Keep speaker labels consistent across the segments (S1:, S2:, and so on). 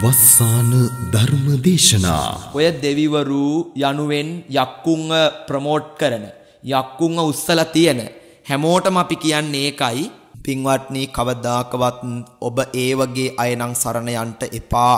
S1: වස්සාන ධර්ම දේශනා
S2: ඔය දෙවිවරු යනුවෙන් යක්කුංග ප්‍රමෝට් කරන යක්කුංග උස්සලා තියෙන හැමෝටම අපි කියන්නේ ඒකයි පින්වත්නි කවදාකවත් ඔබ ඒ වගේ අය නම් සරණ යන්ට එපා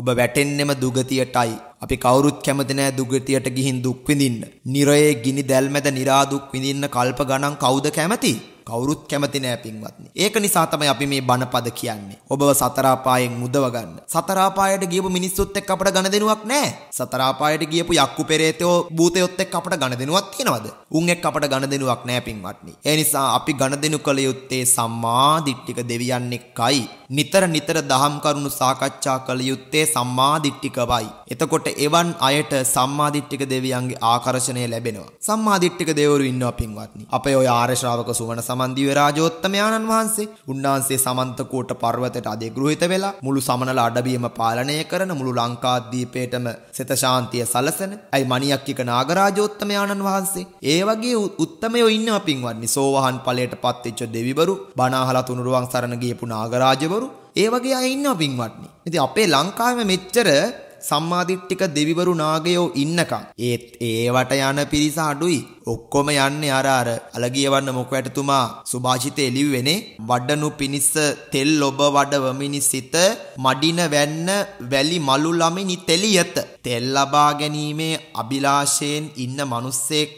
S2: ඔබ වැටෙන්නෙම දුගතියටයි අපි කවුරුත් කැමති නෑ දුගතියට ගිහින් දුක් විඳින්න. නිරයේ ගිනි දැල්මැද निराදුක් විඳින්න කල්ප ගණන් කවුද කැමති? කවුරුත් කැමති නෑ පින්වත්නි. ඒක නිසා තමයි අපි මේ බණපද කියන්නේ. ඔබව සතර අපායෙන් මුදව ගන්න. සතර අපායට ගියපු මිනිස්සුත් එක්ක අපට ගණදෙනුවක් නෑ. සතර අපායට ගියපු යක්කු පෙරේතයෝ භූතයොත් එක්ක අපට ගණදෙනුවක් තියනවද? උන් එක්ක අපට ගණදෙනුවක් නෑ පින්වත්නි. ඒ නිසා අපි ගණදෙනු කළ යුත්තේ සම්මා දිට්ඨික දෙවියන් එක්කයි. නිතර නිතර දහම් කරුණු සාකච්ඡා කළ යුත්තේ සම්මා දිට්ඨිකවයි. එතකොට එවන් අයට සම්මා දිට්ඨික දෙවියන්ගේ ආකර්ෂණය ලැබෙනවා. සම්මා දිට්ඨික දෙවිවරු ඉන්නවා පින්වත්නි. අපේ ඔය ආර්ය ශ්‍රාවක සුමන සමන්දිව රාජෝත්තමයාණන් වහන්සේ උන්වහන්සේ සමන්තකෝට පර්වතයට අධිග්‍රහිත වෙලා මුළු සමනල අඩවියම පාලනය කරන මුළු ලංකාද්වීපයටම සිත ශාන්තිය සලසන අයි මණියක්කික නාගරාජෝත්තමයාණන් වහන්සේ ඒ වගේ උත්තමයෝ ඉන්නවා පින්වත්නි සෝවහන් ඵලයට පත්වෙච්ච දෙවිවරු බණ අහලා තුනුරුවන් සරණ ගියපු නාගරාජවරු ඒ වගේ අය ඉන්නවා පින්වත්නි ඉතින් අපේ ලංකාවේ මෙච්චර සම්මාදිට්ඨික දෙවිවරු නාගයෝ ඉන්නකම්. ඒත් ඒවට යන පිරිස අඩුයි. ඔක්කොම යන්නේ අර අර අලගියවන්න මොකවැටතුමා සුභාෂිතේ ලිව්වෙනේ වඩනු පිනිස්ස තෙල් ඔබ වඩවමිනි සිත මඩින වැන්න වැලි මලු ළමිනි තෙලියත තෙල් ලබා ගැනීමේ අභිලාෂයෙන් ඉන්න මිනිස්සෙක්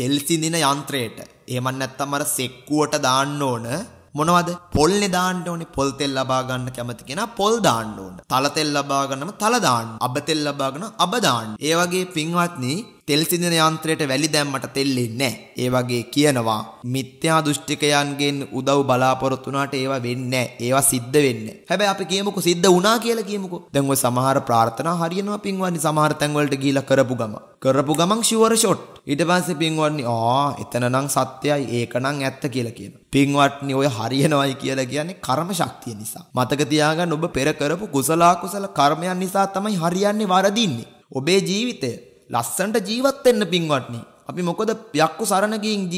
S2: තෙල් සිඳින යන්ත්‍රයට එහෙම නැත්නම් අර සෙක්කුවට දාන්න ඕන මොනවද? පොල්නේ දාන්න ඕනේ. පොල් තෙල් ලබා ගන්න කැමති කෙනා පොල් දාන්න ඕන. තල තෙල් ලබා ගන්නම තල දාන්න. අබ තෙල් ලබා ගන්න අබ දාන්න. ඒ වගේ පින්වත්නි තෙල් සිඳන යන්ත්‍රයට වැලි දැම්මට තෙල්ලෙන්නේ නැහැ. ඒ වගේ කියනවා මිත්‍යා දෘෂ්ටිකයන්ගෙන් උදව් බලාපොරොත්තු වුණාට ඒවා වෙන්නේ නැහැ. ඒවා සිද්ධ වෙන්නේ. හැබැයි අපි කියමුකෝ සිද්ධ වුණා කියලා කියමුකෝ. දැන් ඔය සමහර ප්‍රාර්ථනා හරියනවා පින්වන්නේ සමහර තැන් වලට ගිහිලා කරපු ගම. කරපු ගමන් ෂුවර් ෂොට්. ඊට පස්සේ පින්වන්නේ ආ එතන නම් සත්‍යයි ඒක නම් ඇත්ත කියලා කියනවා. පින්වත්නි ඔය හරියනවයි කියලා කියන්නේ කර්ම ශක්තිය නිසා. මතක තියාගන්න ඔබ පෙර කරපු කුසල අකුසල කර්මයන් නිසා තමයි හරියන්නේ වරදින්නේ. ඔබේ ජීවිතය ලස්සන්ට ජීවත් වෙන්න පින්වත්නි. අපි මොකද යක්කු සරණ ගින්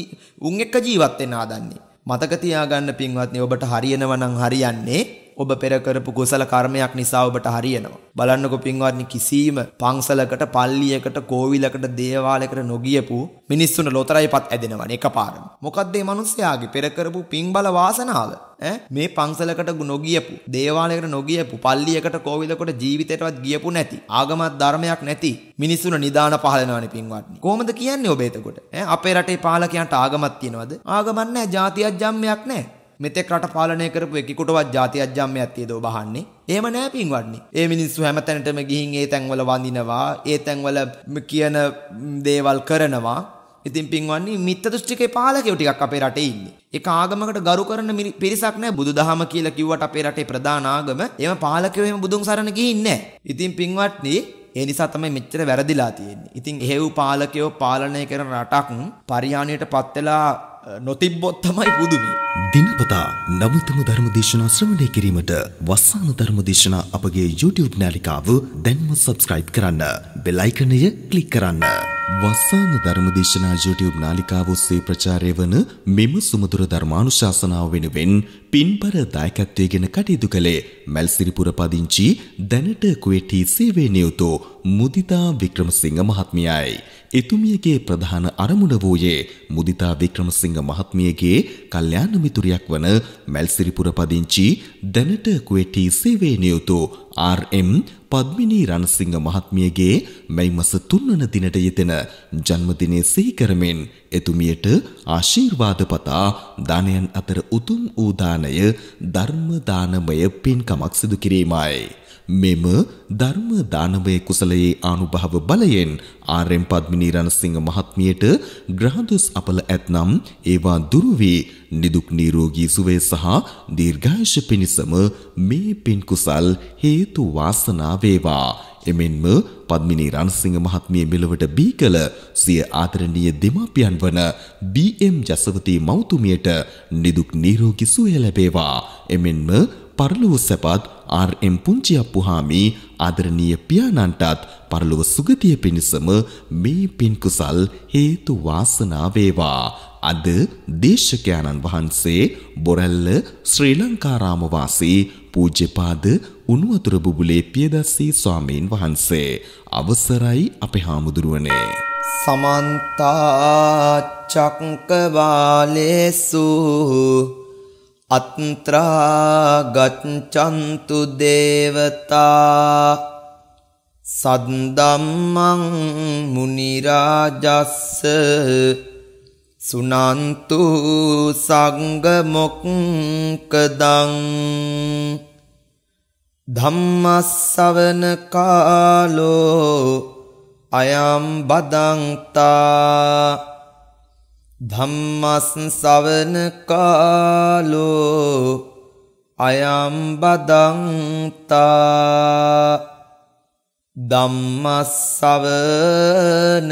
S2: උන් එක්ක ජීවත් වෙන්න ආදන්නේ. මතක තියාගන්න පින්වත්නි ඔබට හරියනවා නම් හරියන්නේ ඔබ පෙරකරපු ගොසල කර්මයක් නිසා ඔබට හරියනවා. බලන්නකො පින්වත්නි කිසියම් පන්සලකට, පල්ලියකට, කෝවිලකට, දේවාලයකට නොගියපු මිනිස්සුන ලොතරයිපත් ඇදෙනවා එකපාරම. මොකද්ද මේ මිනිස්යාගේ පෙරකරපු පින් බල වාසනාව? ඈ මේ පන්සලකට නොගියපු, දේවාලයකට නොගියපු, පල්ලියකට, කෝවිලකට ජීවිතේටවත් ගියපු නැති, ආගමත් ධර්මයක් නැති මිනිස්සුන නිදාන පහලනවානේ පින්වත්නි. කොහොමද කියන්නේ ඔබ එතකොට? ඈ අපේ රටේ පාලකයන්ට ආගමක් තියනවද? ආගමක් නැහැ, ජාතියක් ජම්මයක් නැහැ. මෙතෙක් රට පාලනය කරපු එකෙකුටවත් ජාති අජ්ජම්මයක් තියද බහන්නේ. එහෙම නෑ පින්වත්නි. ඒ මිනිස්සු හැමතැනටම ගිහින් ඒ තැන්වල වඳිනවා, ඒ තැන්වල කියන දේවල් කරනවා. ඉතින් පින්වත්නි මිත්‍යා දෘෂ්ටිකේ පාලකයෝ ටිකක් අපේ රටේ ඉන්නේ. ඒක ආගමකට ගරු කරන පිරිසක් නෑ බුදුදහම කියලා කිව්වට අපේ රටේ ප්‍රධාන ආගම. එහෙම පාලකයෝ එහෙම බුදුන් සරණ ගිහින් නෑ. ඉතින් පින්වත්නි ඒ නිසා තමයි මෙච්චර වැරදිලා තියෙන්නේ. ඉතින් එහෙව් පාලකයෝ පාලනය කරන රටක් පරිහානියට පත් වෙලා නොතිබ්බොත් තමයි පුදුමි.
S1: දිනපතා නවතම ධර්ම දේශනා ශ්‍රවණය කිරීමට වස්සාන ධර්ම දේශනා අපගේ YouTube නාලිකාව දැන්ම subscribe කරන්න. බෙල් අයිකනය ක්ලික් කරන්න. වස්සාන ධර්ම දේශනා YouTube නාලිකාව ඔස්සේ ප්‍රචාරය වන මෙම සුමధుර ධර්මානුශාසනාව වෙනුවෙන් පින්බර දායකත්වය ගැන කටයුතු කළේ මැල්සිරිපුර පදිංචි දැනට කුවේටි සේවය නියුතු මුදිතා වික්‍රමසිංහ මහත්මියයි. එතුමියගේ ප්‍රධාන අරමුණ වූයේ මුදිතා වික්‍රමසිංහ මහත්මියගේ කල්යාණ මිතුරියක් වන මැල්සිරිපුර පදිංචි දැනට කුවේටි සේවය නියුතු RM පද්මිනී රණසිංහ මහත්මියගේ මැයි මස 3 වන දිනට යෙදෙන ජන්මදිනය සිහි කරමින් එතුමියට ආශිර්වාද පතා දානයන් අතර උතුම් වූ දානය ධර්ම දානමය පින්කමක් සිදු කිරීමයි. මෙම ධර්ම දානමය කුසලයේ ආනුභාව බලයෙන් ආර්.එම්. පද්මිනී රණසිංහ මහත්මියට ග්‍රහදොස් අපල ඇතනම් ඒවා දුරු වී නිදුක් නිරෝගී සුවය සහ දීර්ඝායුෂ පිණිසම මේ පින් කුසල් හේතු වාසනා වේවා. එමෙන්ම පද්මිනී රණසිංහ මහත්මිය මෙලොවට බී කළ සිය ආදරණීය දෙමාපියන් වන බී.එම්. ජසවති මවතුමියට නිදුක් නිරෝගී සුවය ලැබේවා. එමෙන්ම පරලොව සැපත් ආර්.එම්. පුංචි අප්පුහාමි ආදරණීය පියාණන්ටත් පරලොව සුගතිය පිණිසම මේ පින් කුසල් හේතු වාසනා වේවා. අද දේශකයන්න් වහන්සේ බොරැල්ල ශ්‍රී ලංකාරාම වාසී පූජ්‍යපාද උණුවතුර බුබුලේ පියදස්සී ස්වාමීන් වහන්සේ අවසරයි අපේ හාමුදුරුවනේ
S2: සමන්ත චක්කවාලේසු අත්‍රා ගච්ඡන්තු දේවතා සද්දම්මං මුනි රාජස්ස සුනන්තු සංගමොක්කදං ධම්මස්සවන කාලෝ අයම් බදන්තා ධම්මස්සවන කාලෝ අයම් බදන්තා ධම්මස්සවන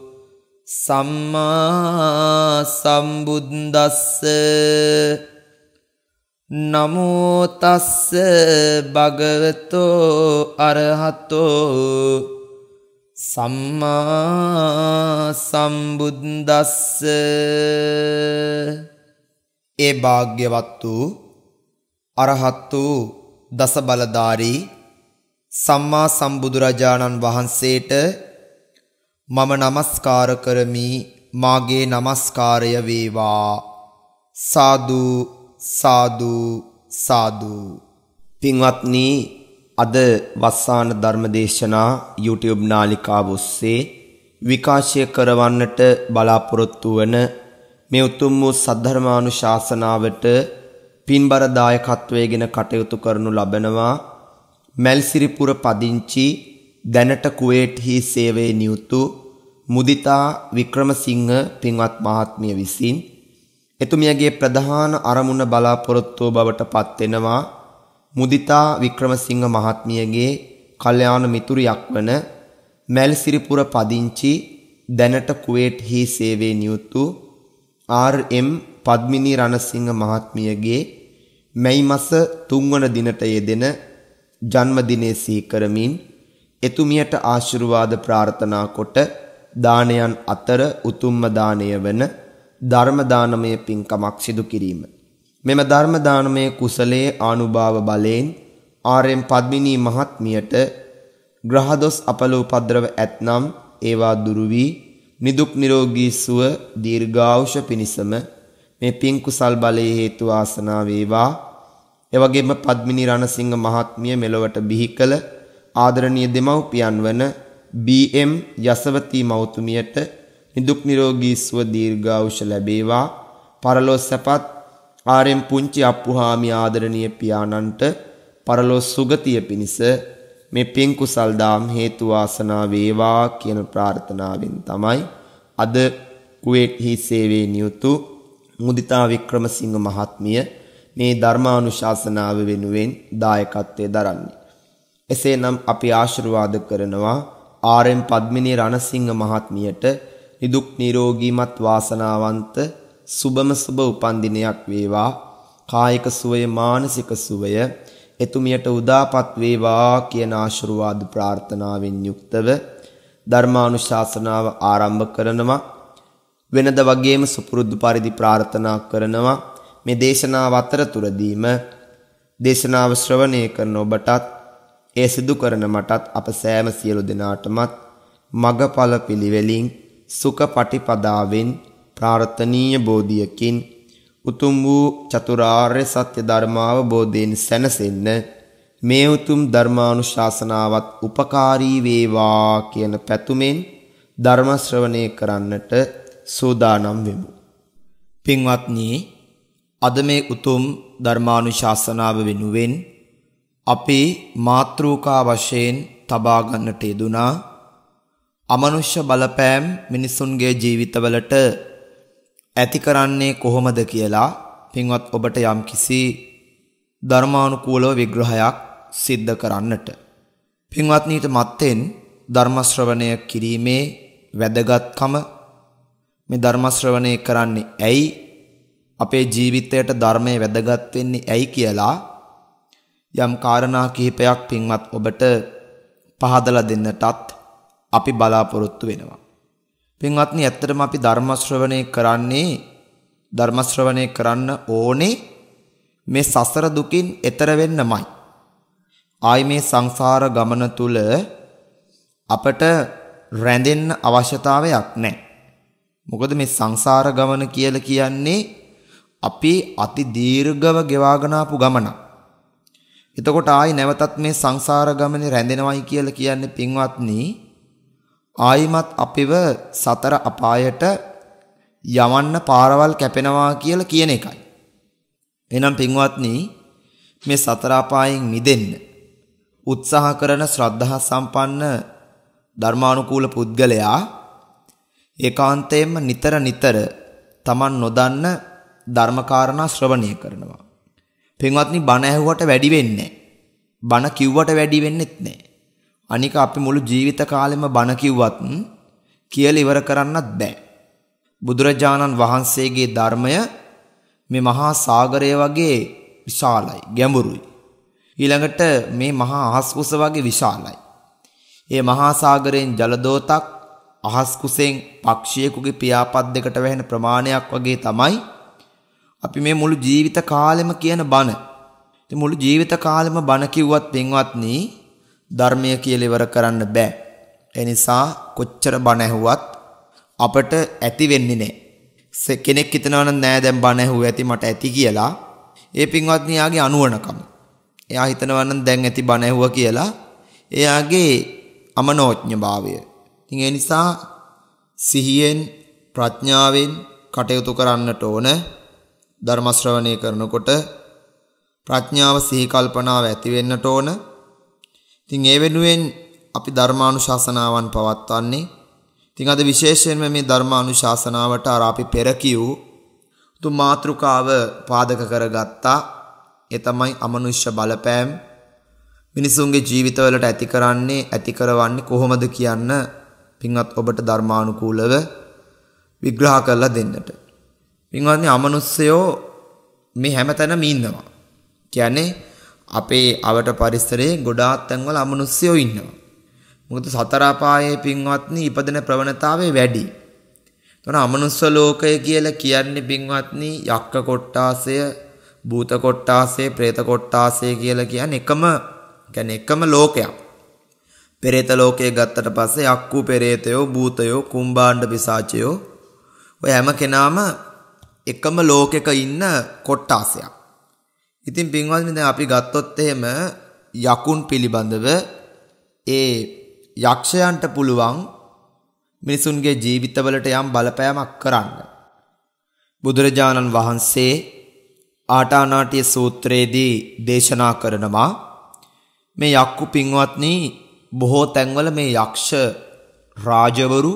S2: සම්මා සම්බුද්දස්ස නමෝ තස්ස භගවතෝ අරහතෝ සම්මා සම්බුද්දස්ස ඒ භාග්‍යවත් වූ අරහත් වූ දස බලධාරී සම්මා සම්බුදුරජාණන් වහන්සේට මම নমස්කාර කරමි මාගේ নমස්කාරය වේවා සාදු සාදු සාදු පින්වත්නි අද වස්සාන ධර්මදේශනා YouTube නාලිකාව ඔස්සේ විකාශය කරවන්නට බලාපොරොත්තු වන මේ උතුම් වූ සද්ධර්මානුශාසනාවට පින්බර දායකත්වයේගෙන කටයුතු කරනු ලබනවා මැල්සිරිපුර පදිංචි දැනට කුවේට්හි සේවයේ නියුතු මුදිතා වික්‍රමසිංහ පින්වත් මහත්මිය විසින් එතුමියගේ ප්‍රධාන අරමුණ බලාපොරොත්තු බවට පත්වෙනවා මුදිතා වික්‍රමසිංහ මහත්මියගේ කල්යාණ මිතුරියක් වන මැල්සිරිපුර පදිංචි දැනට කුවේට් හි සේවේ නියුතු ආර්.එම්. පද්මිනී රණසිංහ මහත්මියගේ මැයි මස 3 වන දිනට යෙදෙන ජන්මදිනය සිහි කරමින් එතුමියට ආශිර්වාද ප්‍රාර්ථනා කොට දානයන් අතර උතුම්ම දාණය වන ධර්ම දානමය පින්කමක් සිදු කිරීම. මෙම ධර්ම දානමය කුසලයේ ආනුභාව බලයෙන් ආර්යම් පද්මිනී මහත්මියට ග්‍රහදොස් අපල උපද්‍රව ඇතනම් ඒවා දුරු වී නිදුක් නිරෝගී සුව දීර්ඝායුෂ පිණිසම මේ පින් කුසල් බලයේ හේතු ආසනා වේවා. එවැගේම පද්මිනී රණසිංහ මහත්මිය මෙලොවට බිහි කළ ආදරණීය දෙමව්පියන් වන බීඑම් යසවති මෞතුමියට නිදුක් නිරෝගී සුව දීර්ඝායුෂ ලැබේවා පරලොස් සැපත් ආරෙම් පුංචි අප්පුහාමි ආදරණීය පියාණන්ට පරලොස් සුගතිය පිණිස මේ පින් කුසල් දාම් හේතු වාසනා වේවා කියන ප්‍රාර්ථනාවෙන් තමයි අද කුවේට්හි සේවයේ නියුතු මුදිතා වික්‍රමසිංහ මහත්මිය මේ ධර්මානුශාසනාව වෙනුවෙන් දායකත්වයේ දරන්නේ. එසේනම් අපි ආශිර්වාද කරනවා ආර්.එම්. පද්මිනී රණසිංහ මහත්මියට නිදුක් නිරෝගීමත් වාසනාවන්ත සුබම සුබ උපන්දිනයක් වේවා කායික සුවය මානසික සුවය එතුමියට උදාපත් වේවා කියන ආශිර්වාද ප්‍රාර්ථනාවෙන් යුක්තව ධර්මානුශාසනාව ආරම්භ කරනවා වෙනද වගේම සුපුරුදු පරිදි ප්‍රාර්ථනා කරනවා මේ දේශනාව අතරතුරදීම දේශනාව ශ්‍රවණය කරන ඔබටත් ඒ සිදු කරන මටත් අප සෑම සියලු දෙනාටමත් මගඵල පිළිවෙලින් සුඛ පටිපදාවෙන් ප්‍රාර්ථනීය බෝධියකින් උතුම් වූ චතුරාර්ය සත්‍ය ධර්මාවබෝධයෙන් සැනසෙන්න මේ උතුම් ධර්මානුශාසනාවත් උපකාරී වේවා කියන පැතුමෙන් ධර්ම ශ්‍රවණය කරන්නට සූදානම් වෙමු. පින්වත්නි අද මේ උතුම් ධර්මානුශාසනාව වෙනුවෙන් අපේ මාත්‍රූකා වශයෙන් තබා ගන්නට යෙදුනා අමනුෂ්‍ය බලපෑම් මිනිසුන්ගේ ජීවිතවලට ඇති කරන්නේ කොහොමද කියලා පින්වත් ඔබට යම්කිසි ධර්මානුකූලව විග්‍රහයක් සිද්ධ කරන්නට පින්වත්නි ඊට මත්තෙන් ධර්ම ශ්‍රවණය කිරීමේ වැදගත්කම මේ ධර්ම ශ්‍රවණය කරන්නේ ඇයි අපේ ජීවිතයට ධර්මයේ වැදගත් වෙන්නේ ඇයි කියලා යම් කාරණා කිහිපයක් පින්වත් ඔබට පහදලා දෙන්නටත් අපි බලාපොරොත්තු වෙනවා. පින්වත්නි ඇත්තටම අපි ධර්ම ශ්‍රවණය කරන්නේ ධර්ම ශ්‍රවණය කරන්න ඕනේ මේ සසර දුකින් එතර වෙන්නමයි. ආයි මේ සංසාර ගමන තුල අපට රැඳෙන්න අවශ්‍යතාවයක් නැහැ. මොකද මේ සංසාර ගමන කියලා කියන්නේ අපි අති දීර්ඝව ගෙවාගෙන ආපු ගමනක්. එතකොට ආයි නැවතත් මේ සංසාර ගමනේ රැඳෙනවයි කියලා කියන්නේ පින්වත්නි ආයිමත් අපිව සතර අපායට යවන්න පාරවල් කැපෙනවා කියලා කියන එකයි. එහෙනම් පින්වත්නි මේ සතර අපායෙන් මිදෙන්න උත්සාහ කරන ශ්‍රද්ධා සම්පන්න ධර්මානුකූල පුද්ගලයා ඒකාන්තයෙන්ම නිතර නිතර Taman නොදන්න ධර්මකාරණා ශ්‍රවණය කරනවා. පින්වත්නි බණ ඇහුවට වැඩි වෙන්නේ බණ කිව්වට වැඩි වෙන්නෙත් නැහැ. අනික අපි මුළු ජීවිත කාලෙම බණ කිව්වත් කියලා ඉවර කරන්නත් බෑ. බුදුරජාණන් වහන්සේගේ ධර්මය මේ මහා සාගරය වගේ විශාලයි, ගැඹුරුයි. ඊළඟට මේ මහා අහස් කුස වගේ විශාලයි. ඒ මහා සාගරයෙන් ජල දෝතක් අහස් කුසෙන් පක්ෂියෙකුගේ පියාපත් දෙකට වැහෙන ප්‍රමාණයක් වගේ තමයි අපි මේ මුළු ජීවිත කාලෙම කියන බණ. ඉතින් මුළු ජීවිත කාලෙම බණ කිව්වත් පින්වත්නි ධර්මය කියලා ඉවර කරන්න බෑ. ඒ නිසා කොච්චර බණ ඇහුවත් අපට ඇති වෙන්නේ නැහැ. කෙනෙක් හිතනවා නම් නෑ දැන් බණ ඇහුව ඇති මට ඇති කියලා. ඒ පින්වත්නි යාගේ අනුවණකම. එයා හිතනවා නම් දැන් ඇති බණ ඇහුව කියලා. එයාගේ අමනෝඥභාවය. ඉතින් ඒ නිසා සිහියෙන් ප්‍රඥාවෙන් කටයුතු කරන්නට ඕන. ධර්ම ශ්‍රවණය කරනකොට ප්‍රඥාව සිහි කල්පනාව ඇති වෙන්නට ඕන. ඉතින් ඒ වෙනුවෙන් අපි ධර්මානුශාසනාවන් පවත්වන්නේ. ඉතින් අද විශේෂයෙන්ම මේ ධර්මානුශාසනාවට අර අපි පෙර කිව් උතුම් මාතෘකාව පාදක කරගත්තා. ඒ තමයි අමනුෂ්‍ය බලපෑම් මිනිසුන්ගේ ජීවිතවලට ඇති කරන්නේ ඇති කරවන්නේ කොහොමද කියන්න පින්වත් ඔබට ධර්මානුකූලව විග්‍රහ කරලා දෙන්නට. පින්වත්නි අමනුස්සයෝ මේ හැමතැනම ඉන්නවා. කියන්නේ අපේ අවට පරිසරයේ ගොඩාක් තැන්වල අමනුස්සයෝ ඉන්නවා. මොකද සතර අපායේ පින්වත්නි ඉපදෙන ප්‍රවණතාවය වැඩි. එතන අමනුස්ස ලෝකය කියලා කියන්නේ පින්වත්නි යක්ක කොට්ටාසය, භූත කොට්ටාසය, പ്രേත කොට්ටාසය කියලා කියන්නේ එකම කියන්නේ එකම ලෝකයක්. පෙරේත ලෝකයේ ගත්තට පස්සේ යක්කු පෙරේතයෝ, භූතයෝ, කුම්භාණ්ඩ පිසාචයෝ ඔය හැම කෙනාම එකම ලෝකෙක ඉන්න කොට්ටාසයක්. ඉතින් පින්වත්නි දැන් අපි ගත්තොත් එහෙම යකුන් පිළිබඳව ඒ යක්ෂයන්ට පුළුවන් මිනිසුන්ගේ ජීවිතවලට යම් බලපෑමක් කරන්න. බුදුරජාණන් වහන්සේ ආටානාටිය සූත්‍රයේදී දේශනා කරනවා මේ යක්කු පින්වත්නි බොහෝ තැන්වල මේ යක්ෂ රාජවරු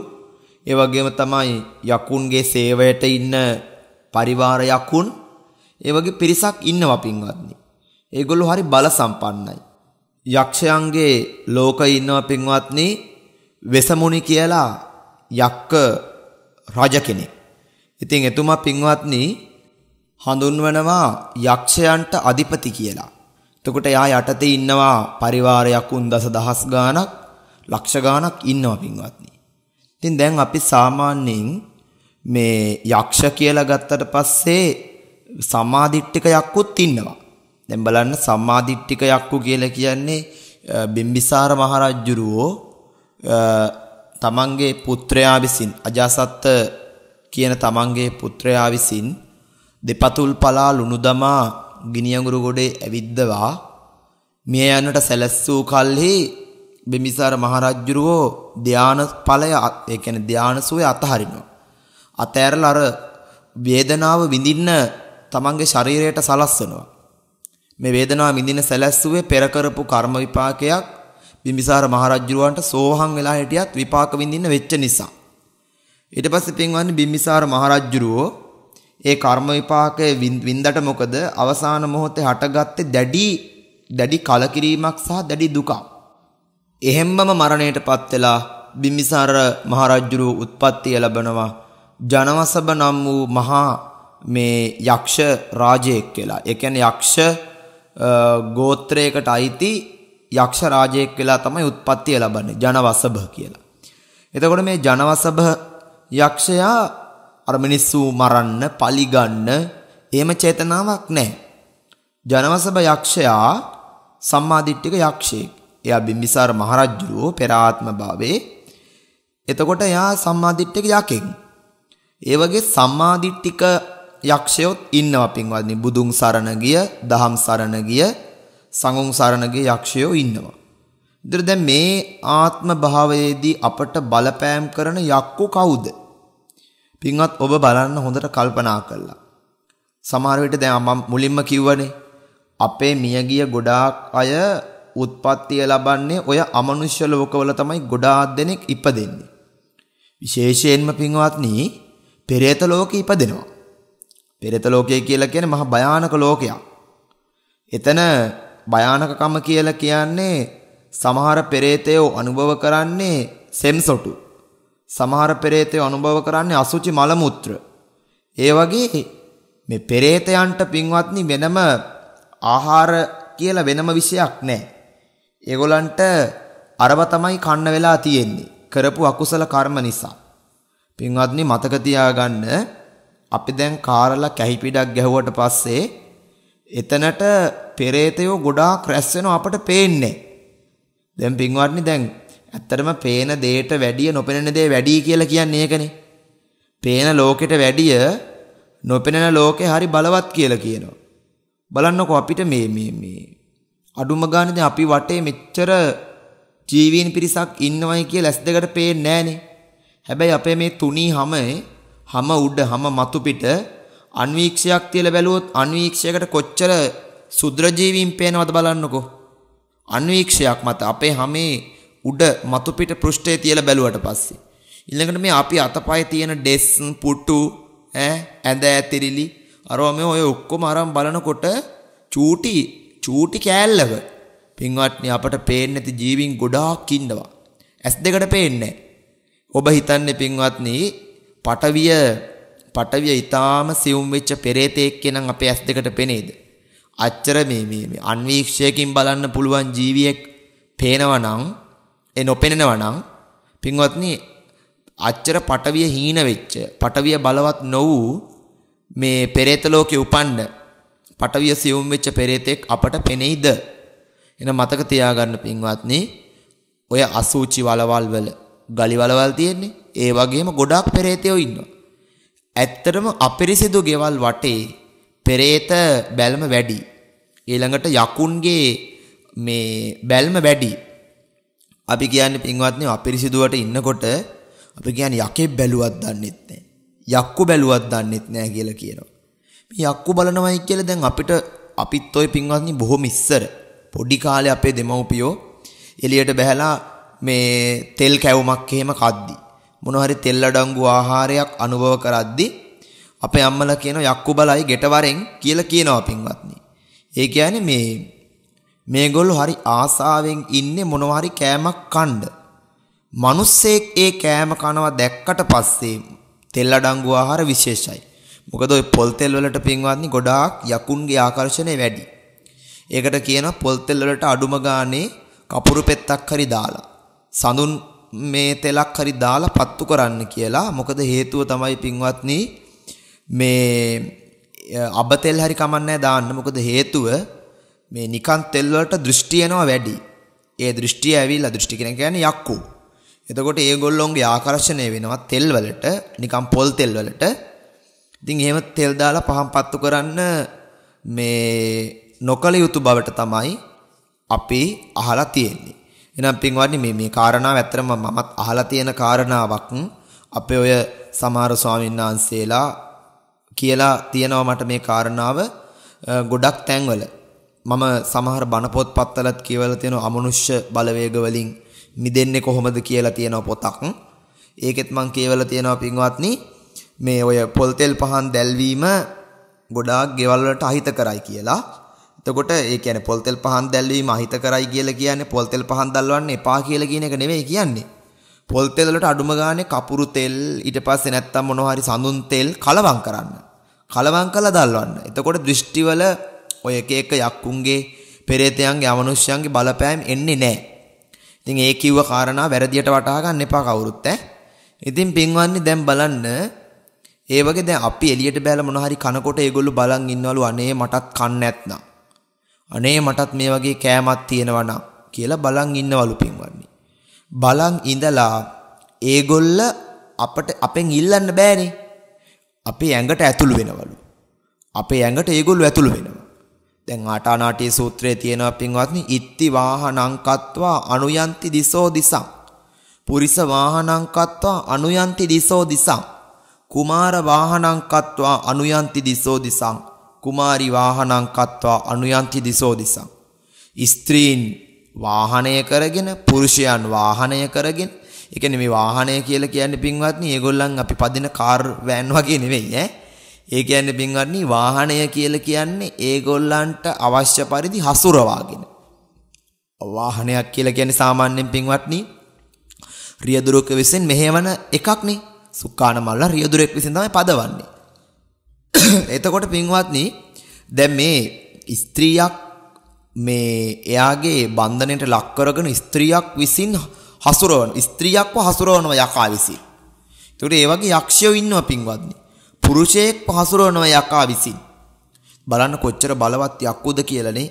S2: ඒ වගේම තමයි යකුන්ගේ සේවයට ඉන්න පරිවාරයකුන් ඒ වගේ පිරිසක් ඉන්නවා පින්වත්නි. ඒගොල්ලෝ හරි බල සම්පන්නයි. යක්ෂයන්ගේ ලෝකේ ඉන්නවා පින්වත්නි වෙසමුණි කියලා යක්ක රජ කෙනෙක්. ඉතින් එතුමා පින්වත්නි හඳුන්වනවා යක්ෂයන්ට අධිපති කියලා. එතකොට යා යටතේ ඉන්නවා පරිවාරයක්ුන් දසදහස් ගාණක් ලක්ෂ ගාණක් ඉන්නවා පින්වත්නි. ඉතින් දැන් අපි සාමාන්‍යයෙන් මේ යක්ෂ කියලා ගත්තට පස්සේ සම්මාදිට්ඨික යක්කුත් ඉන්නවා. දැන් බලන්න සම්මාදිට්ඨික යක්කු කියලා කියන්නේ බිම්බිසාර මහරජුරෝ තමන්ගේ පුත්‍රයා විසින් අජාසත් කියන තමන්ගේ පුත්‍රයා විසින් දෙපතුල් පලා ලුණු දමා ගිනියඟුරු ගොඩේ ඇවිද්දවා මිය යන්නට සැලැස්සූ කල්හි බිම්බිසාර මහරජුරෝ ධානය ඵලය ඒ කියන්නේ ධානසෝය අතහරිනවා. අතෑරලා අර වේදනාව විඳින්න තමන්ගේ ශරීරයට සලස්සනවා. මේ වේදනාව විඳින සැලැස්සුවේ පෙර කරපු කර්ම විපාකයක් බිම්බිසාර මහරජුරවන්ට සෝවහන් වෙලා හිටියත් විපාක විඳින්න වෙච්ච නිසා. ඊට පස්සේ පින්වන්නේ බිම්බිසාර මහරජුරෝ ඒ කර්ම විපාකයේ වින්දට මොකද අවසාන මොහොතේ හටගත්තේ දැඩි දැඩි කලකිරීමක් සහ දැඩි දුකක්. එහෙම්මම මරණයටපත් වෙලා බිම්බිසාර මහරජුරු උත්පත්තිය ලැබනවා ජනවසභ නම් වූ මහා මේ යක්ෂ රාජයෙක් කියලා. ඒ කියන්නේ යක්ෂ ගෝත්‍රයකට අයිති යක්ෂ රාජයෙක් වෙලා තමයි උත්පත්තිය ලබන්නේ ජනවසභ කියලා. එතකොට මේ ජනවසභ යක්ෂයා අර මිනිස්සු මරන්න, පලිගන්න එහෙම චේතනාවක් නැහැ. ජනවසභ යක්ෂයා සම්මාදිට්ඨික යක්ෂයෙක්. එයා බිම්බිසාර මහරජුරෝ පෙර ආත්ම භාවයේ එතකොට එයා සම්මාදිට්ඨික යකෙක්. ඒ වගේ සම්මාදිට්ඨික යක්ෂයොත් ඉන්නවා පින්වත්නි. බුදුන් සරණ ගිය, දහම් සරණ ගිය, සංඝුන් සරණ ගිය යක්ෂයෝ ඉන්නවා. ඉතින් දැන් මේ ආත්ම භාවයේදී අපට බලපෑම් කරන යක්කු කවුද? පින්වත් ඔබ බලන්න හොඳට කල්පනා කළා. සමහර විට දැන් මම මුලින්ම කිව්වනේ අපේ මියගිය ගොඩාක් අය උත්පත්තිය ලබන්නේ ඔය අමනුෂ්‍ය ලෝකවල තමයි ගොඩාක් දෙනෙක් ඉපදෙන්නේ. විශේෂයෙන්ම පින්වත්නි පෙරේත ලෝකෙ ඉපදෙනවා. පෙරේත ලෝකය කියලා කියන්නේ මහා භයානක ලෝකයක්. එතන භයානකකම කියලා කියන්නේ සමහර පෙරේතයෝ අනුභව කරන්නේ සෙම්සොටු. සමහර පෙරේතයෝ අනුභව කරන්නේ අසුචි මල මුත්‍ර. ඒ වගේ මේ පෙරේතයන්ට පින්වත්නි වෙනම ආහාර කියලා වෙනම විශයක් නැහැ. ඒගොල්ලන්ට අරව තමයි කන්න වෙලා තියෙන්නේ. කරපු අකුසල කර්ම නිසා. පින්වත්නි මතක තියාගන්න අපි දැන් කාරලා කැහි පිටක් ගැහුවට පස්සේ එතනට පෙරේතයෝ ගොඩාක් රැස් වෙනවා අපට පේන්නේ. දැන් පින්වත්නි දැන් ඇත්තටම පේන දේට වැඩිය නොපෙනෙන දේ වැඩි කියලා කියන්නේ ඒකනේ. පේන ලෝකෙට වැඩිය නොපෙනෙන ලෝකේ හරි බලවත් කියලා කියනවා. බලන්නකෝ අපිට මේ මේ මේ අඩුම ගානේ දැන් අපි වටේ මෙච්චර ජීවීන් පිරිසක් ඉන්නවයි කියලා ඇස් දෙකට පේන්නේ නැහනේ. හැබැයි අපේ මේ තුනී හැමේ හැම උඩ හැම මතු පිට අන්වීක්ෂයක් තියලා බැලුවොත් අන්වීක්ෂයකට කොච්චර සුද්‍රජීවීන් පේනවද බලන්නකෝ අන්වීක්ෂයක් මත අපේ හැමේ උඩ මතු පිට පෘෂ්ඨයේ තියලා බැලුවට පස්සේ ඊළඟට මේ අපි අතපය තියෙන ඩෙස් පුටු ඈ ඇඳ ඇතිරිලි අරවා මේ ඔය ඔක්කොම අරන් බලනකොට චූටි චූටි කෑල්ලක පින්වත්නි අපට පේන්නේ නැති ජීවීන් ගොඩාක් ඉන්නවා ඇස් දෙකට පේන්නේ නැහැ ඔබ හිතන්නේ පින්වත්නි පටවිය පටවිය ඊටාම සිවුම් වෙච්ච පෙරේතෙක් කෙනන් අපේ ඇස් දෙකට පෙනේද? අච්චර මේ මේ අන්වීක්ෂයකින් බලන්න පුළුවන් ජීවියෙක් පේනවා නම් ඒ නොපෙනෙනවා නම් පින්වත්නි අච්චර පටවිය හීන වෙච්ච පටවිය බලවත් නො වූ මේ පෙරේත ලෝකේ උපන්න පටවිය සියුම් වෙච්ච පෙරේතෙක් අපට පෙනෙයිද? එන මතක තියාගන්න පින්වත්නි ඔය අසූචි වලවල් වල ගලිවලවල් තියෙන්නේ. ඒ වගේම ගොඩාක් පෙරේතයෝ ඉන්නවා. ඇත්තටම අපිරිසිදු ගෙවල් වටේ පෙරේත බැල්ම වැඩි. ඊළඟට යකුන්ගේ මේ බැල්ම වැඩි. අපි කියන්නේ පින්වත්නි අපිරිසිදුවට ඉන්නකොට අපි කියන්නේ යකෙක් බැලුවත් දන්නෙත් නැහැ. යක්කු බැලුවත් දන්නෙත් නැහැ කියලා කියනවා. මේ යක්කු බලනවයි කියලා දැන් අපිට අපිත් ওই පින්වත්නි බොහොම ඉස්සර පොඩි කාලේ අපේ දෙමව්පියෝ එළියට බහැලා මේ තෙල් කැවුමක් එහෙම කද්දි මොන හරි තෙල් අඩංගු ආහාරයක් අනුභව කරද්දි අපේ අම්මලා කියන යක්කු බලයි ගෙටවරෙන් කියලා කියනවා පින්වත්නි. ඒ කියන්නේ මේ මේගොල්ලෝ හරි ආසාවෙන් ඉන්නේ මොනවා හරි කෑමක් කන්න. මිනිස්සෙක් ඒ කෑම කනවා දැක්කට පස්සේ තෙල් අඩංගු ආහාර විශේෂයි. මොකද ওই පොල් තෙල් වලට පින්වත්නි ගොඩාක් යකුන්ගේ ආකර්ෂණය වැඩි. ඒකට කියනවා පොල් තෙල් වලට අඩුම ගානේ කපුරු පෙත්තක් හරි දාලා සඳුන් මේ තෙලක් හරි දාලා පත්තු කරන්න කියලා. මොකද හේතුව තමයි පින්වත්නි මේ අබ තෙල් හරි කමන්නේ දාන්න. මොකද හේතුව මේ නිකන් තෙල් වලට දෘෂ්ටි එනවා වැඩි. ඒ දෘෂ්ටිය ඇවිල්ලා දෘෂ්ටි කියන කියන්නේ යක්කු. එතකොට ඒගොල්ලොන්ගේ ආකර්ෂණය වෙනවා තෙල් වලට නිකන් පොල් තෙල් වලට. ඉතින් එහෙම තෙල් දාලා පහන් පත්තු කරන්න මේ නොකල යුතු බවට තමයි අපි අහලා තියෙන්නේ. එහෙනම් පින්වත්නි මේ මේ කාරණාව ඇත්තටම මමත් අහලා තියෙන කාරණාවක් අපේ ඔය සමහර ස්වාමීන් වහන්සේලා කියලා තියෙනවා මට මේ කාරණාව ගොඩක් තැන්වල මම සමහර බණ පොත්පත්වලත් කියවලා තියෙන අමනුෂ්‍ය බලවේග වලින් මිදෙන්නේ කොහොමද කියලා තියෙන පොතක් ඒකෙත් මම කියවලා තියෙනවා පින්වත්නි මේ ඔය පොල් තෙල් පහන් දැල්වීම ගොඩාක් ගෙවල් වලට අහිත කරයි කියලා එතකොට ඒ කියන්නේ පොල් තෙල් පහන් දැල්වීම අහිතකරයි කියලා කියන්නේ පොල් තෙල් පහන් දැල්වන්න එපා කියලා කියන එක නෙමෙයි කියන්නේ. පොල් තෙල් වලට අඩුම ගානේ කපුරු තෙල් ඊට පස්සේ නැත්තම් මොනවා හරි සඳුන් තෙල් කලවම් කරන්න. කලවම් කළා දැල්වන්න. එතකොට දෘෂ්ටිවල ඔය එක එක යක්කුන්ගේ පෙරේතයන්ගේ අමනුෂ්‍යයන්ගේ බලපෑම් එන්නේ නැහැ. ඉතින් ඒ කිව්ව කාරණා වැරදියට වටහා ගන්න එපා කවුරුත් ඈ. ඉතින් පින්වන්නේ දැන් බලන්න ඒ වගේ දැන් අපි එළියට බෑලා මොන හරි කනකොට ඒගොල්ලෝ බලන් ඉන්නවලු අනේ මටත් කන්න නැත්නම්. අනේ මටත් මේ වගේ කෑමක් තියෙනවා නම් කියලා බලන් ඉන්නවලු පින්වන්නේ. බලන් ඉඳලා ඒගොල්ල අපට අපෙන් ඉල්ලන්න බෑනේ. අපේ ඇඟට ඇතුළු වෙනවලු. අපේ ඇඟට ඒගොල්ලෝ ඇතුළු වෙනවා. දැන් ආටානාටිය සූත්‍රයේ තියෙනවා පින්වත්නි ඉත්ති වාහනංකත්වා අනුයන්ති දිසෝ දිසං. පුරිස වාහනංකත්වා අනුයන්ති දිසෝ දිසං. කුමාර වාහනංකත්වා අනුයන්ති දිසෝ දිසං. කුමාරි වාහනං කත්වා අනුයන්ති දිසෝ දිසං. ස්ත්‍රීන් වාහනය කරගෙන පුරුෂයන් වාහනය කරගෙන ඒ කියන්නේ මේ වාහනය කියලා කියන්නේ පින්වත්නි ඒගොල්ලන් අපි පදින කාර් වෑන් වගේ නෙවෙයි ඈ. ඒ කියන්නේ පින්වත්නි වාහනය කියලා කියන්නේ ඒගොල්ලන්ට අවශ්‍ය පරිදි හසුරවාගෙන. වාහනයක් කියලා කියන්නේ සාමාන්‍යයෙන් පින්වත්නි රියදුරක විසින් මෙහෙවන එකක් නේ. සුක්කාන මල්ලා රියදුරෙක් විසින් තමයි පදවන්නේ. එතකොට පින්වත්නි දැන් මේ ස්ත්‍රියක් මේ එයාගේ බන්ධනයට ලක් කරගෙන ස්ත්‍රියක් විසින් හසුරවන ස්ත්‍රියක්ව හසුරවනවා යකා විසින්. ඒකට ඒ වගේ යක්ෂයෝ ඉන්නවා පින්වත්නි. පුරුෂයෙක්ව හසුරවනවා යකා විසින්. බලන්න කොච්චර බලවත් යක්කුද කියලානේ.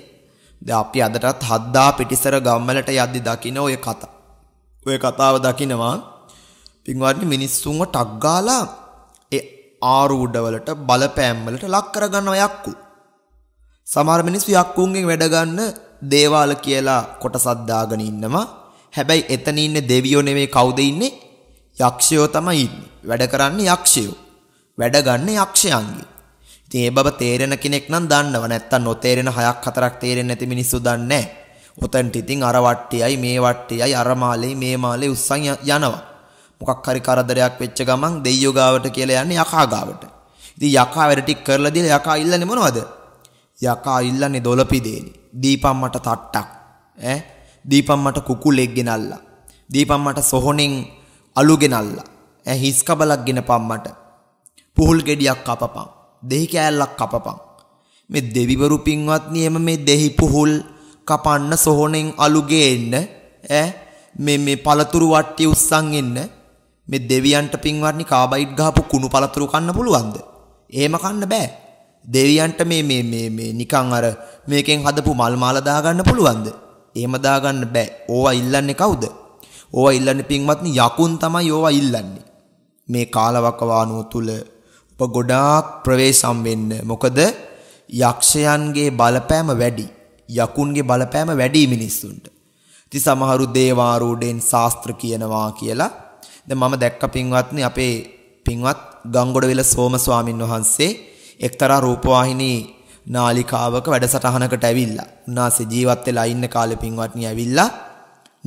S2: දැන් අපි අදටත් හද්දා පිටිසර ගම්වලට යද්දි දකින්න ඔය කතා. ඔය කතාව දකින්නවා පින්වත්නි මිනිස්සුන්ව ටක් ගාලා ආරූඩවලට බලපෑම්වලට ලක් කරගන්නව යක්කු. සමහර මිනිස්සු යක්කුන්ගෙන් වැඩ ගන්න දේවාල කියලා කොටසක් දාගෙන ඉන්නවා. හැබැයි එතන ඉන්නේ දෙවියෝ නෙවෙයි කවුද ඉන්නේ? යක්ෂයෝ තමයි ඉන්නේ. වැඩ කරන්නේ යක්ෂයෝ. වැඩ ගන්න යක්ෂයන්ගේ. ඉතින් ඒ බබ තේරෙන කෙනෙක් නම් දන්නව නැත්තම් නොතේරෙන හයක් හතරක් තේරෙන්නේ නැති මිනිස්සු දන්නේ නැහැ. ඔතෙන්ට ඉතින් අර වට්ටියයි මේ වට්ටියයි අර මාළේ මේ මාළේ උස්සන් යනවා. මොකක් හරි කරදරයක් වෙච්ච ගමන් දෙයියෝ ගාවට කියලා යන්නේ යකා ගාවට. ඉතින් යකා වැඩ ටික කරලා දීලා යකා ඉල්ලන්නේ මොනවද? යකා ඉල්ලන්නේ දොළපි දෙනි. දීපම් මට තට්ටක්. ඈ දීපම් මට කුකුලෙක් ගෙනල්ලා. දීපම් මට සොහොණෙන් අලු ගෙනල්ලා. ඈ හිස් කබලක් ගෙනපම් මට. පුහුල් ගෙඩියක් කපපම්. දෙහි කෑල්ලක් කපපම්. මේ දෙවිවරු පින්වත්නි එම මේ දෙහි පුහුල් කපන්න සොහොණෙන් අලු ගේන්න ඈ මේ මේ පළතුරු වට්ටිය උස්සන් එන්න මේ දෙවියන්ට පින්වරණි කාබයිඩ් ගහපු කුණු පළතුරු කන්න පුළුවන්ද? එහෙම කන්න බෑ. දෙවියන්ට මේ මේ මේ මේ නිකන් අර මේකෙන් හදපු මල් මාල දාගන්න පුළුවන්ද? එහෙම දාගන්න බෑ. ඕවා ඉල්ලන්නේ කවුද? ඕවා ඉල්ලන්නේ පින්වත්නි යකුන් තමයි ඕවා ඉල්ලන්නේ. මේ කාලවකවානුව තුල ඔබ ගොඩාක් ප්‍රවේශම් වෙන්න. මොකද යක්ෂයන්ගේ බලපෑම වැඩි. යකුන්ගේ බලපෑම වැඩි මිනිස්සුන්ට. ඉතින් සමහරු දේවාරූඩෙන් ශාස්ත්‍ර කියනවා කියලා දැන් මම දැක්ක පින්වත්නි අපේ පින්වත් ගංගොඩවිල සෝම ස්වාමින් වහන්සේ එක්තරා රූපවාහිනී නාලිකාවක වැඩසටහනකට ඇවිල්ලා උන්වහන්සේ ජීවත් වෙලා ඉන්න කාලේ පින්වත්නි ඇවිල්ලා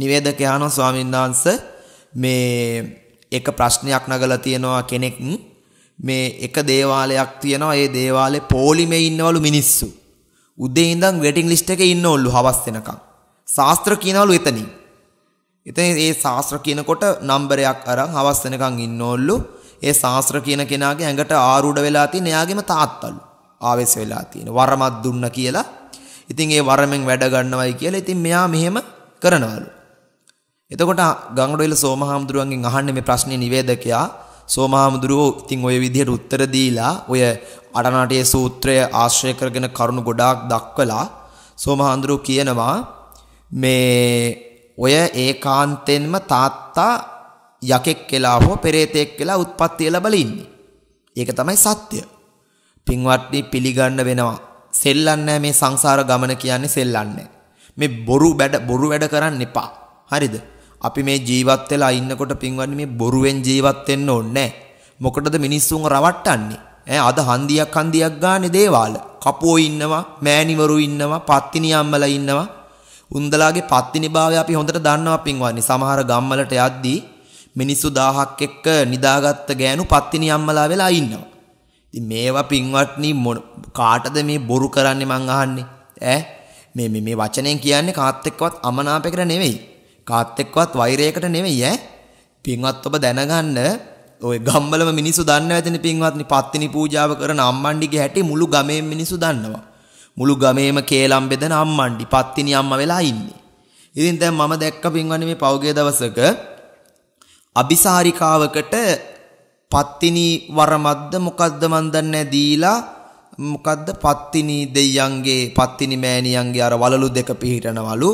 S2: නිවේදකයාන ස්වාමීන් වහන්සේ මේ එක ප්‍රශ්නයක් නගලා තියෙනවා කෙනෙක් මේ එක දේවාලයක් තියෙනවා ඒ දේවාලේ පොලිමේ ඉන්නවලු මිනිස්සු උදේ ඉඳන් වේටිං ලිස්ට් එකේ ඉන්නවලු හවස් වෙනකම් ශාස්ත්‍ර කියනවලු එතනින් ඉතින් ඒ ශාස්ත්‍ර කියනකොට නම්බරයක් අරන් හවස් වෙනකන් ඉන්නෝල්ලු. ඒ ශාස්ත්‍ර කියන කෙනාගේ ඇඟට ආරූඪ වෙලා තියෙන එයාගේම තාත්තලු. ආවෙස් වෙලා තියෙන. වරමක් දුන්න කියලා. ඉතින් ඒ වරමෙන් වැඩ ගන්නවයි කියලා ඉතින් මෙයා මෙහෙම කරනවලු. එතකොට ගංගඩොයිල සෝමහාමුදුරුවන්ගෙන් අහන්නේ මේ ප්‍රශ්නේ නිවේදකයා සෝමහාමුදුරුවෝ ඉතින් ওই විදිහට උත්තර දීලා ඔය අටනාටියේ සූත්‍රය ආශ්‍රය කරගෙන කරුණු ගොඩාක් දක්වලා සෝමහාමුදුරුවෝ කියනවා මේ ඔය ඒකාන්තෙන්ම තාත්තා යකෙක් කියලා හෝ පෙරේතෙක් කියලා උත්පත්තිය ලැබලා ඉන්නේ. ඒක තමයි සත්‍ය. පින්වත්නි පිළිගන්න වෙනවා. සෙල්ලන්නේ මේ සංසාර ගමන කියන්නේ සෙල්ලන්නේ. මේ බොරු වැඩ බොරු වැඩ කරන්න එපා. හරිද? අපි මේ ජීවත් වෙලා ඉන්නකොට පින්වත්නි මේ බොරුවෙන් ජීවත් වෙන්න ඕනේ මොකටද මිනිස්සුන් රවට්ටන්නේ? ඈ අද හන්දියක් හන්දියක් ගානේ දේවාල. කපුවෝ ඉන්නවා, මෑණිවරු ඉන්නවා, පත්තිනි අම්මලා ඉන්නවා. උන්දලාගේ පත්තිනි භාවය අපි හොඳට දන්නවා පින්වත්නි. සමහර ගම්වලට යද්දී මිනිස්සු 1000ක් එක්ක නිදාගත්ත ගෑනු පත්තිනි අම්මලා වෙලා ඉන්නවා. ඉතින් මේවා පින්වත්නි කාටද මේ බොරු කරන්නේ මං අහන්නේ? ඈ මේ මේ මේ වචනෙන් කියන්නේ කාත් එක්කවත් අමනාපයකට නෙවෙයි. කාත් එක්කවත් වෛරයකට නෙවෙයි ඈ. පින්වත් ඔබ දැනගන්න ඔය ගම්වලම මිනිස්සු දන්නව ඇතිනේ පින්වත්නි පත්තිනි පූජාව කරන අම්මන්ඩිගේ හැටි මුළු ගමේ මිනිස්සු දන්නවා. මුළු ගමේම කේලම් බෙදන අම්මණ්ඩි පත්තිනි අම්මා වෙලා ඉන්නේ. ඉතින් දැන් මම දැක්ක පින්වන්නේ මේ පෞගේ දවසක අபிසාරිකාවකට පත්තිනි වරමද්ද මොකද්ද මන් දන්නේ දීලා මොකද්ද පත්තිනි දෙයියන්ගේ පත්තිනි මෑණියන්ගේ අර වලලු දෙක පිහිටනවලු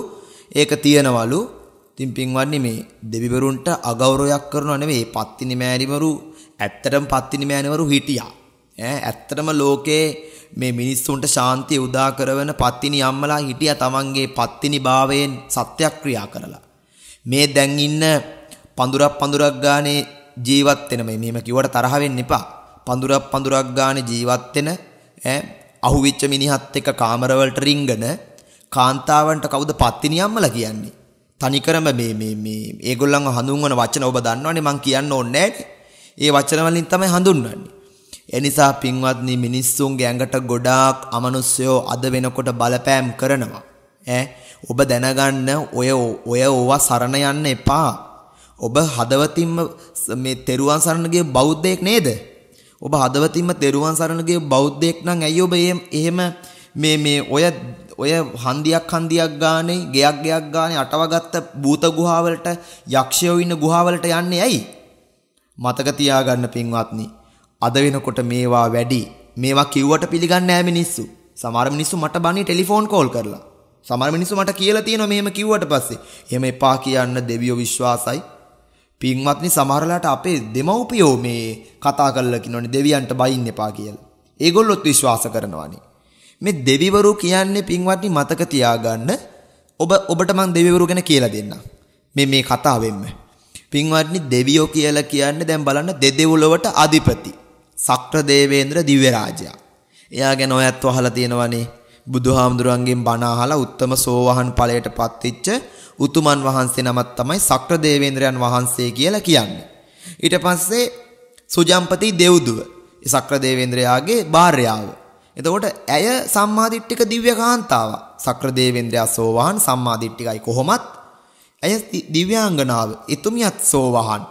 S2: ඒක තියනවලු ඉතින් පින්වන්නේ මේ දෙවිවරුන්ට අගෞරවයක් කරනව නෙවෙයි පත්තිනි මෑණිවරු ඇත්තටම පත්තිනි මෑණිවරු හිටියා ඈ ඇත්තටම ලෝකේ මේ මිනිස්සුන්ට ශාන්තිය උදා කරවන පත්තිනි අම්මලා හිටියා තමන්ගේ පත්තිනි භාවයෙන් සත්‍යක්‍රියා කරලා. මේ දැන් ඉන්න පඳුරක් පඳුරක් ගානේ ජීවත් වෙන මේ මෙහෙම කිව්වට තරහ වෙන්න එපා. පඳුරක් පඳුරක් ගානේ ජීවත් වෙන ඈ අහුවෙච්ච මිනිහත් එක්ක කාමරවලට රිංගන කාන්තාවන්ට කවුද පත්තිනි අම්මලා කියන්නේ? තනිකරම මේ මේ මේ ඒගොල්ලන්ව හඳුන්වන වචන ඔබ දන්නවනේ මං කියන්න ඕනේ ඒ වචන වලින් තමයි හඳුන්වන්නේ. එනිසා පින්වත්නි මිනිස්සුන්ගේ ඇඟට ගොඩාක් අමනුස්සයෝ අද වෙනකොට බලපෑම් කරනවා. ඈ ඔබ දැනගන්න ඔය ඔය ඕවා සරණ යන්න එපා. ඔබ හදවතින්ම මේ තෙරුවන් සරණගේ බෞද්ධයෙක් නේද? ඔබ හදවතින්ම තෙරුවන් සරණගේ බෞද්ධයෙක් නම් ඇයි ඔබ එහෙම මේ මේ ඔය ඔය හන්දියක් හන්දියක් ගානේ ගයක් ගයක් ගානේ අටවගත්ත භූත ගුහාවලට යක්ෂයෝ ඉන්න ගුහාවලට යන්නේ ඇයි? මතක තියාගන්න පින්වත්නි අද වෙනකොට මේවා වැඩි. මේවා කිව්වට පිළිගන්නේ නැහැ මිනිස්සු. සමහර මිනිස්සු මට බණී ටෙලිෆෝන් කෝල් කරලා. සමහර මිනිස්සු මට කියලා තියෙනවා මෙහෙම කිව්වට පස්සේ. එහෙම එපා කියන්න දෙවියෝ විශ්වාසයි. පින්වත්නි සමහරලාට අපේ දෙමව්පියෝ මේ කතා කරලා කියනෝනේ දෙවියන්ට බයින්න එපා කියලා. ඒගොල්ලොත් විශ්වාස කරනවානේ. මේ දෙවිවරු කියන්නේ පින්වත්නි මතක තියාගන්න. ඔබ ඔබට මං දෙවිවරු ගැන කියලා දෙන්නම්. මේ මේ කතාවෙන්ම. පින්වත්නි දෙවියෝ කියලා කියන්නේ දැන් බලන්න දෙදෙව්ලොවට අධිපති. සක්‍ර දේවේන්ද්‍ර දිව්‍ය රාජයා. එයා ගැන ඔයත් අහලා තියෙනවනේ. බුදුහාමුදුරන්ගෙන් බණ අහලා උත්තම සෝවහන් ඵලයට පත්වෙච්ච උතුමන් වහන්සේ නමක් තමයි සක්‍ර දේවේන්ද්‍රයන් වහන්සේ කියලා කියන්නේ. ඊට පස්සේ සුජම්පති දෙව්දුව සක්‍ර දේවේන්ද්‍රයාගේ භාර්යාව. එතකොට ඇය සම්මාදිට්ඨික දිව්‍ය කාන්තාවක්. සක්‍ර දේවේන්ද්‍රයා සෝවාන් සම්මාදිට්ඨිකයි කොහොමත් ඇය දිව්‍යාංගනාව. එතුමියත් සෝවාන්.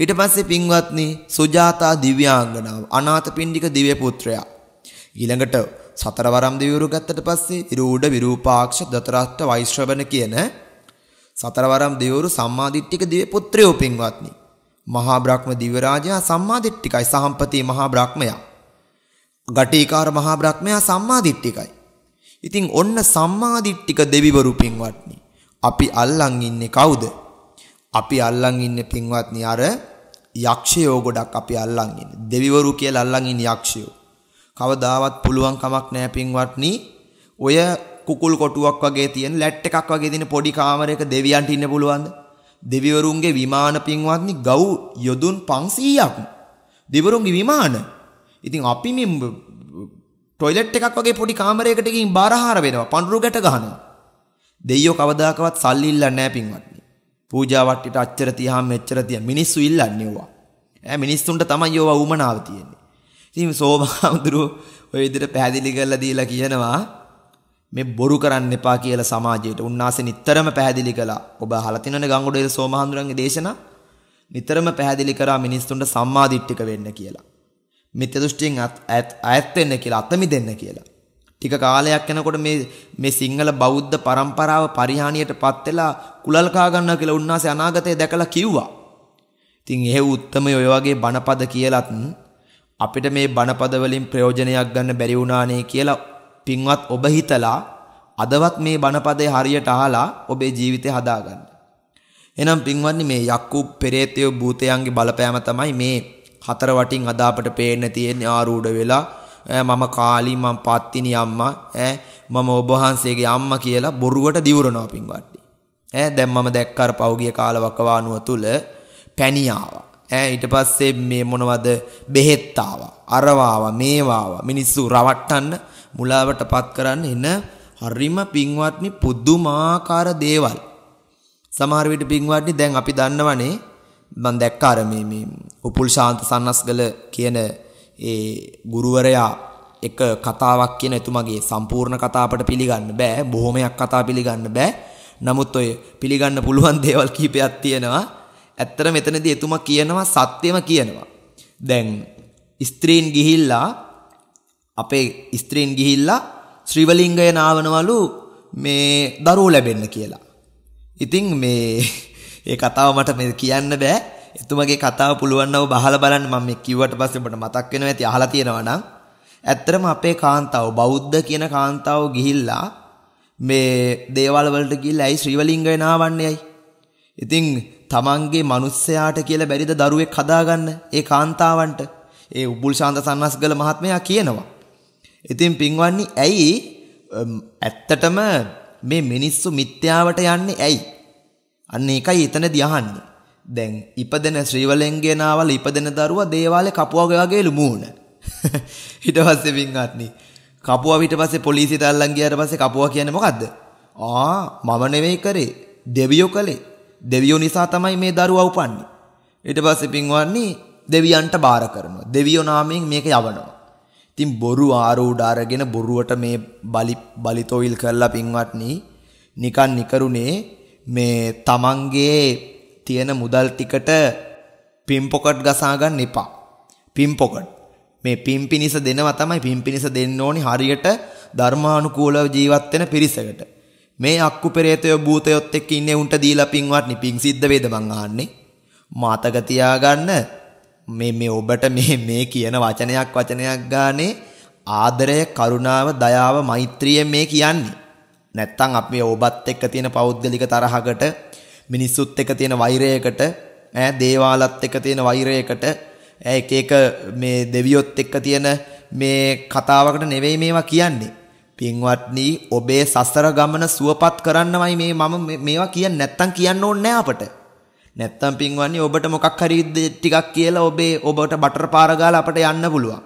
S2: ඊට පස්සේ පින්වත්නි සුජාතා දිව්‍යාංගනාව අනාථපිණ්ඩික දිව්‍ය පුත්‍රයා. ඊළඟට සතරවරම් දෙවිවරු ගත්තට පස්සේ ඉරූඪ විරූපාක්ෂ දතරාෂ්ට වෛශ්‍රවණ කියන සතරවරම් දෙවිවරු සම්මාදිට්ඨික දිව්‍ය පුත්‍රයෝ පින්වත්නි. මහා බ්‍රහ්ම දිව්‍ය රාජයා සම්මාදිට්ඨිකයි සහම්පති මහා බ්‍රහ්මයා. ගටිකාර මහා බ්‍රහ්මයා සම්මාදිට්ඨිකයි. ඉතින් ඔන්න සම්මාදිට්ඨික දෙවිවරු පින්වත්නි. අපි අල්ලන් ඉන්නේ කවුද? අපි අල්ලන් ඉන්නේ පින්වත්නි අර යක්ෂයෝ ගොඩක් අපි අල්ලන් ඉන්නේ. දෙවිවරු කියලා අල්ලන් ඉන්නේ යක්ෂයෝ. කවදාවත් පුළුවන් කමක් නැහැ පින්වත්නි. ඔය කුකුල් කොටුවක් වගේ තියෙන ලැට් එකක් වගේ තියෙන පොඩි කාමරයක දෙවියන්ට ඉන්න පුළුවන්ද? දෙවිවරුන්ගේ විමාන පින්වත්නි ගව් යොදුන් 500ක්. දෙවිවරුන්ගේ විමාන. ඉතින් අපි මේ ටොයිලට් එකක් වගේ පොඩි කාමරයකට ගිහින් බාරහාර වෙනවා. පඳුරු ගැට ගහනවා. දෙයියෝ කවදාකවත් සල්ලි ඉල්ලන්නේ නැහැ පින්වත්. පූජා වට්ටියට අච්චර තියාම මෙච්චර තියා මිනිස්සු ඉල්ලන්නේ ඕවා. ඈ මිනිස්සුන්ට තමයි ඕවා උමනාව තියෙන්නේ. ඉතින් සෝභාඳුරු ඔය විදිහට පැහැදිලි කරලා දීලා කියනවා මේ බොරු කරන්න එපා කියලා සමාජයට උන්නාසේ නිතරම පැහැදිලි කළා. ඔබ අහලා තිනවනේ ගංගොඩේ සෝමහඳුරන්ගේ දේශනා නිතරම පැහැදිලි කරා මිනිස්සුන්ට සම්මාදිට්ඨික වෙන්න කියලා. මිත්‍ය දෘෂ්ටියෙන් ඈත් වෙන්න කියලා අතමි දෙන්න කියලා. ටික කාලයක් යනකොට මේ මේ සිංහල බෞද්ධ પરම්පරාව පරිහානියටපත් වෙලා කුලල් කා ගන්නවා කියලා උන්වහන්සේ අනාගතය දැකලා කිව්වා. ඉතින් එහෙ උත්තමයි ඔය වගේ බණපද කියලත් අපිට මේ බණපද වලින් ප්‍රයෝජනයක් ගන්න බැරි වුණානේ කියලා පින්වත් ඔබ හිතලා අදවත් මේ බණපදේ හරියට අහලා ඔබේ ජීවිතය හදාගන්න. එහෙනම් පින්වත්නි මේ යක්කු පෙරේතය භූතයන්ගේ බලපෑම තමයි මේ හතර වටින් අදාපට පේන්න තියෙන්නේ ආරූඪ වෙලා මම කාලී මම පත්තිනි අම්මා ඈ මම ඔබ වහන්සේගේ අම්මා කියලා බොරුවට දිවුරනවා පින්වත්නි. ඈ දැන් මම දැක්කාර පෞගිය කාලවකවානුව තුල පැණියාවා. ඈ ඊට පස්සේ මේ මොනවද බෙහෙත් ආවා. අරවාව මේවාව මිනිස්සු රවට්ටන්න මුලාවටපත් කරන්න එන හරිම පින්වත්නි පුදුමාකාර දේවල්. සමහර විට පින්වත්නි දැන් අපි දන්නවනේ මම දැක්කාර මේ මේ උපුල් ශාන්ත සන්නස්ගල කියන ඒ ගුරුවරයා එක කතාවක් කියන එතුමගේ සම්පූර්ණ කතාවට පිළිගන්න බෑ බොහොමයක් කතා පිළිගන්න බෑ නමුත් ඔය පිළිගන්න පුළුවන් දේවල් කීපයක් තියෙනවා ඇත්තට මෙතනදී එතුමා කියනවා සත්‍යම කියනවා දැන් ස්ත්‍රීන් ගිහිල්ලා අපේ ස්ත්‍රීන් ගිහිල්ලා ශ්‍රීවලිංගය නාවනවලු මේ දරුවෝ ලැබෙන්න කියලා ඉතින් මේ ඒ කතාව මට මේ කියන්න බෑ එතුමගේ කතාව පුළුවන් නම් බහලා බලන්න මම මේ කිව්වට පස්සේ ඔබට මතක් වෙනවා ඇති අහලා තියෙනවා නම් ඇත්තටම අපේ කාන්තාව බෞද්ධ කියන කාන්තාව ගිහිල්ලා මේ දේවල් වලට ගිහිල්ලා ඇයි ශ්‍රීවලිංගය නාවන්නේයි. ඉතින් තමන්ගේ මිනිස්සයාට කියලා බැරිද දරුවෙක් හදාගන්න ඒ කාන්තාවන්ට ඒ උබුල් ශාන්ත සන්නස්ගල මහත්මයා කියනවා. ඉතින් පින්වන්නේ ඇයි ඇත්තටම මේ මිනිස්සු මිත්‍යාවට යන්නේ ඇයි? අන්න ඒකයි එතනදී අහන්නේ. දැන් ඉපදෙන ශ්‍රීවලෙන්ගේ නාවල ඉපදෙන දරුවා දේවාලේ කපුවගේ වගේලු මූණ. ඊට පස්සේ වින්ගත්නි. කපුවා ඊට පස්සේ පොලිසියට අල්ලන් ගියාට පස්සේ කපුවා කියන්නේ මොකද්ද? ආ මම නෙවෙයි කරේ. දෙවියෝ කළේ. දෙවියෝ නිසා තමයි මේ දරුවා උපන්නේ. ඊට පස්සේ පින්වත්නි දෙවියන්ට බාර කරනවා. දෙවියෝ නාමයෙන් මේක යවනවා. ඉතින් බොරු ආරෝඩ අරගෙන බොරුවට මේ බලි බලිතොවිල් කරලා පින්වත්නි නිකන් නිකරුනේ මේ තමන්ගේ තියෙන මුදල් ටිකට පින් පොකට් ගසා ගන්න එපා. පින් පොකට්. මේ පින් පිනිස දෙනවා තමයි පින් පිනිස දෙන්න ඕනි හරියට ධර්මානුකූලව ජීවත් වෙන පිරිසකට. මේ අක්කු පෙරේතය භූතයොත් එක්ක ඉන්නේ උන්ට දීලා පින්වත්නි පින් සිද්ධ වේද මං අහන්නේ. මතක තියාගන්න මේ මේ ඔබට මේ මේ කියන වචනයක් වචනයක් ගානේ ආදරය කරුණාව දයාව මෛත්‍රිය මේ කියන්නේ. නැත්තම් අපි ඔබත් එක්ක තියෙන පෞද්ගලික තරහකට මිනිස්සුත් එක තියෙන වෛරයකට ඈ දේවාලත් එක තියෙන වෛරයකට ඈ එක එක මේ දෙවියොත් එක්ක තියෙන මේ කතාවකට නෙවෙයි මේවා කියන්නේ. පින්වත්නි ඔබේ සසර ගමන සුවපත් කරන්නමයි මේ මම මේවා කියන්නේ නැත්තම් කියන්න ඕනේ නෑ අපට. නැත්තම් පින්වත්නි ඔබට මොකක් හරි ටිකක් කියලා ඔබේ ඔබට බටර් පාර ගාලා අපට යන්න පුළුවන්.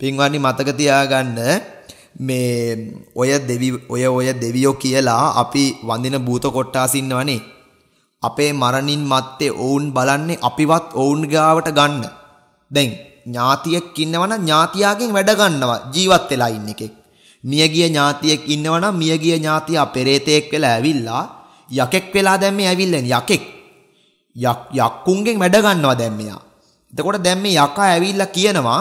S2: පින්වත්නි මතක තියාගන්න මේ ඔය දෙවි ඔය ඔය දෙවියෝ කියලා අපි වඳින භූත කොට්ටාසින් ඉන්නවනේ. අපේ මරණින් මත්තේ ඔවුන් බලන්නේ අපිවත් ඔවුන් ගාවට ගන්න. දැන් ඥාතියෙක් ඉන්නවනම් ඥාතියාගෙන් වැඩ ගන්නවා ජීවත් වෙලා ඉන්න එකෙක්. මියගිය ඥාතියෙක් ඉන්නවනම් මියගිය ඥාතියා පෙරේතෙක් වෙලා ඇවිල්ලා යකෙක් වෙලා දැන් මේ ඇවිල්ලා යකෙක්. යක්කුන්ගෙන් වැඩ ගන්නවා දැන් මෙයා. එතකොට දැන් මේ යකා ඇවිල්ලා කියනවා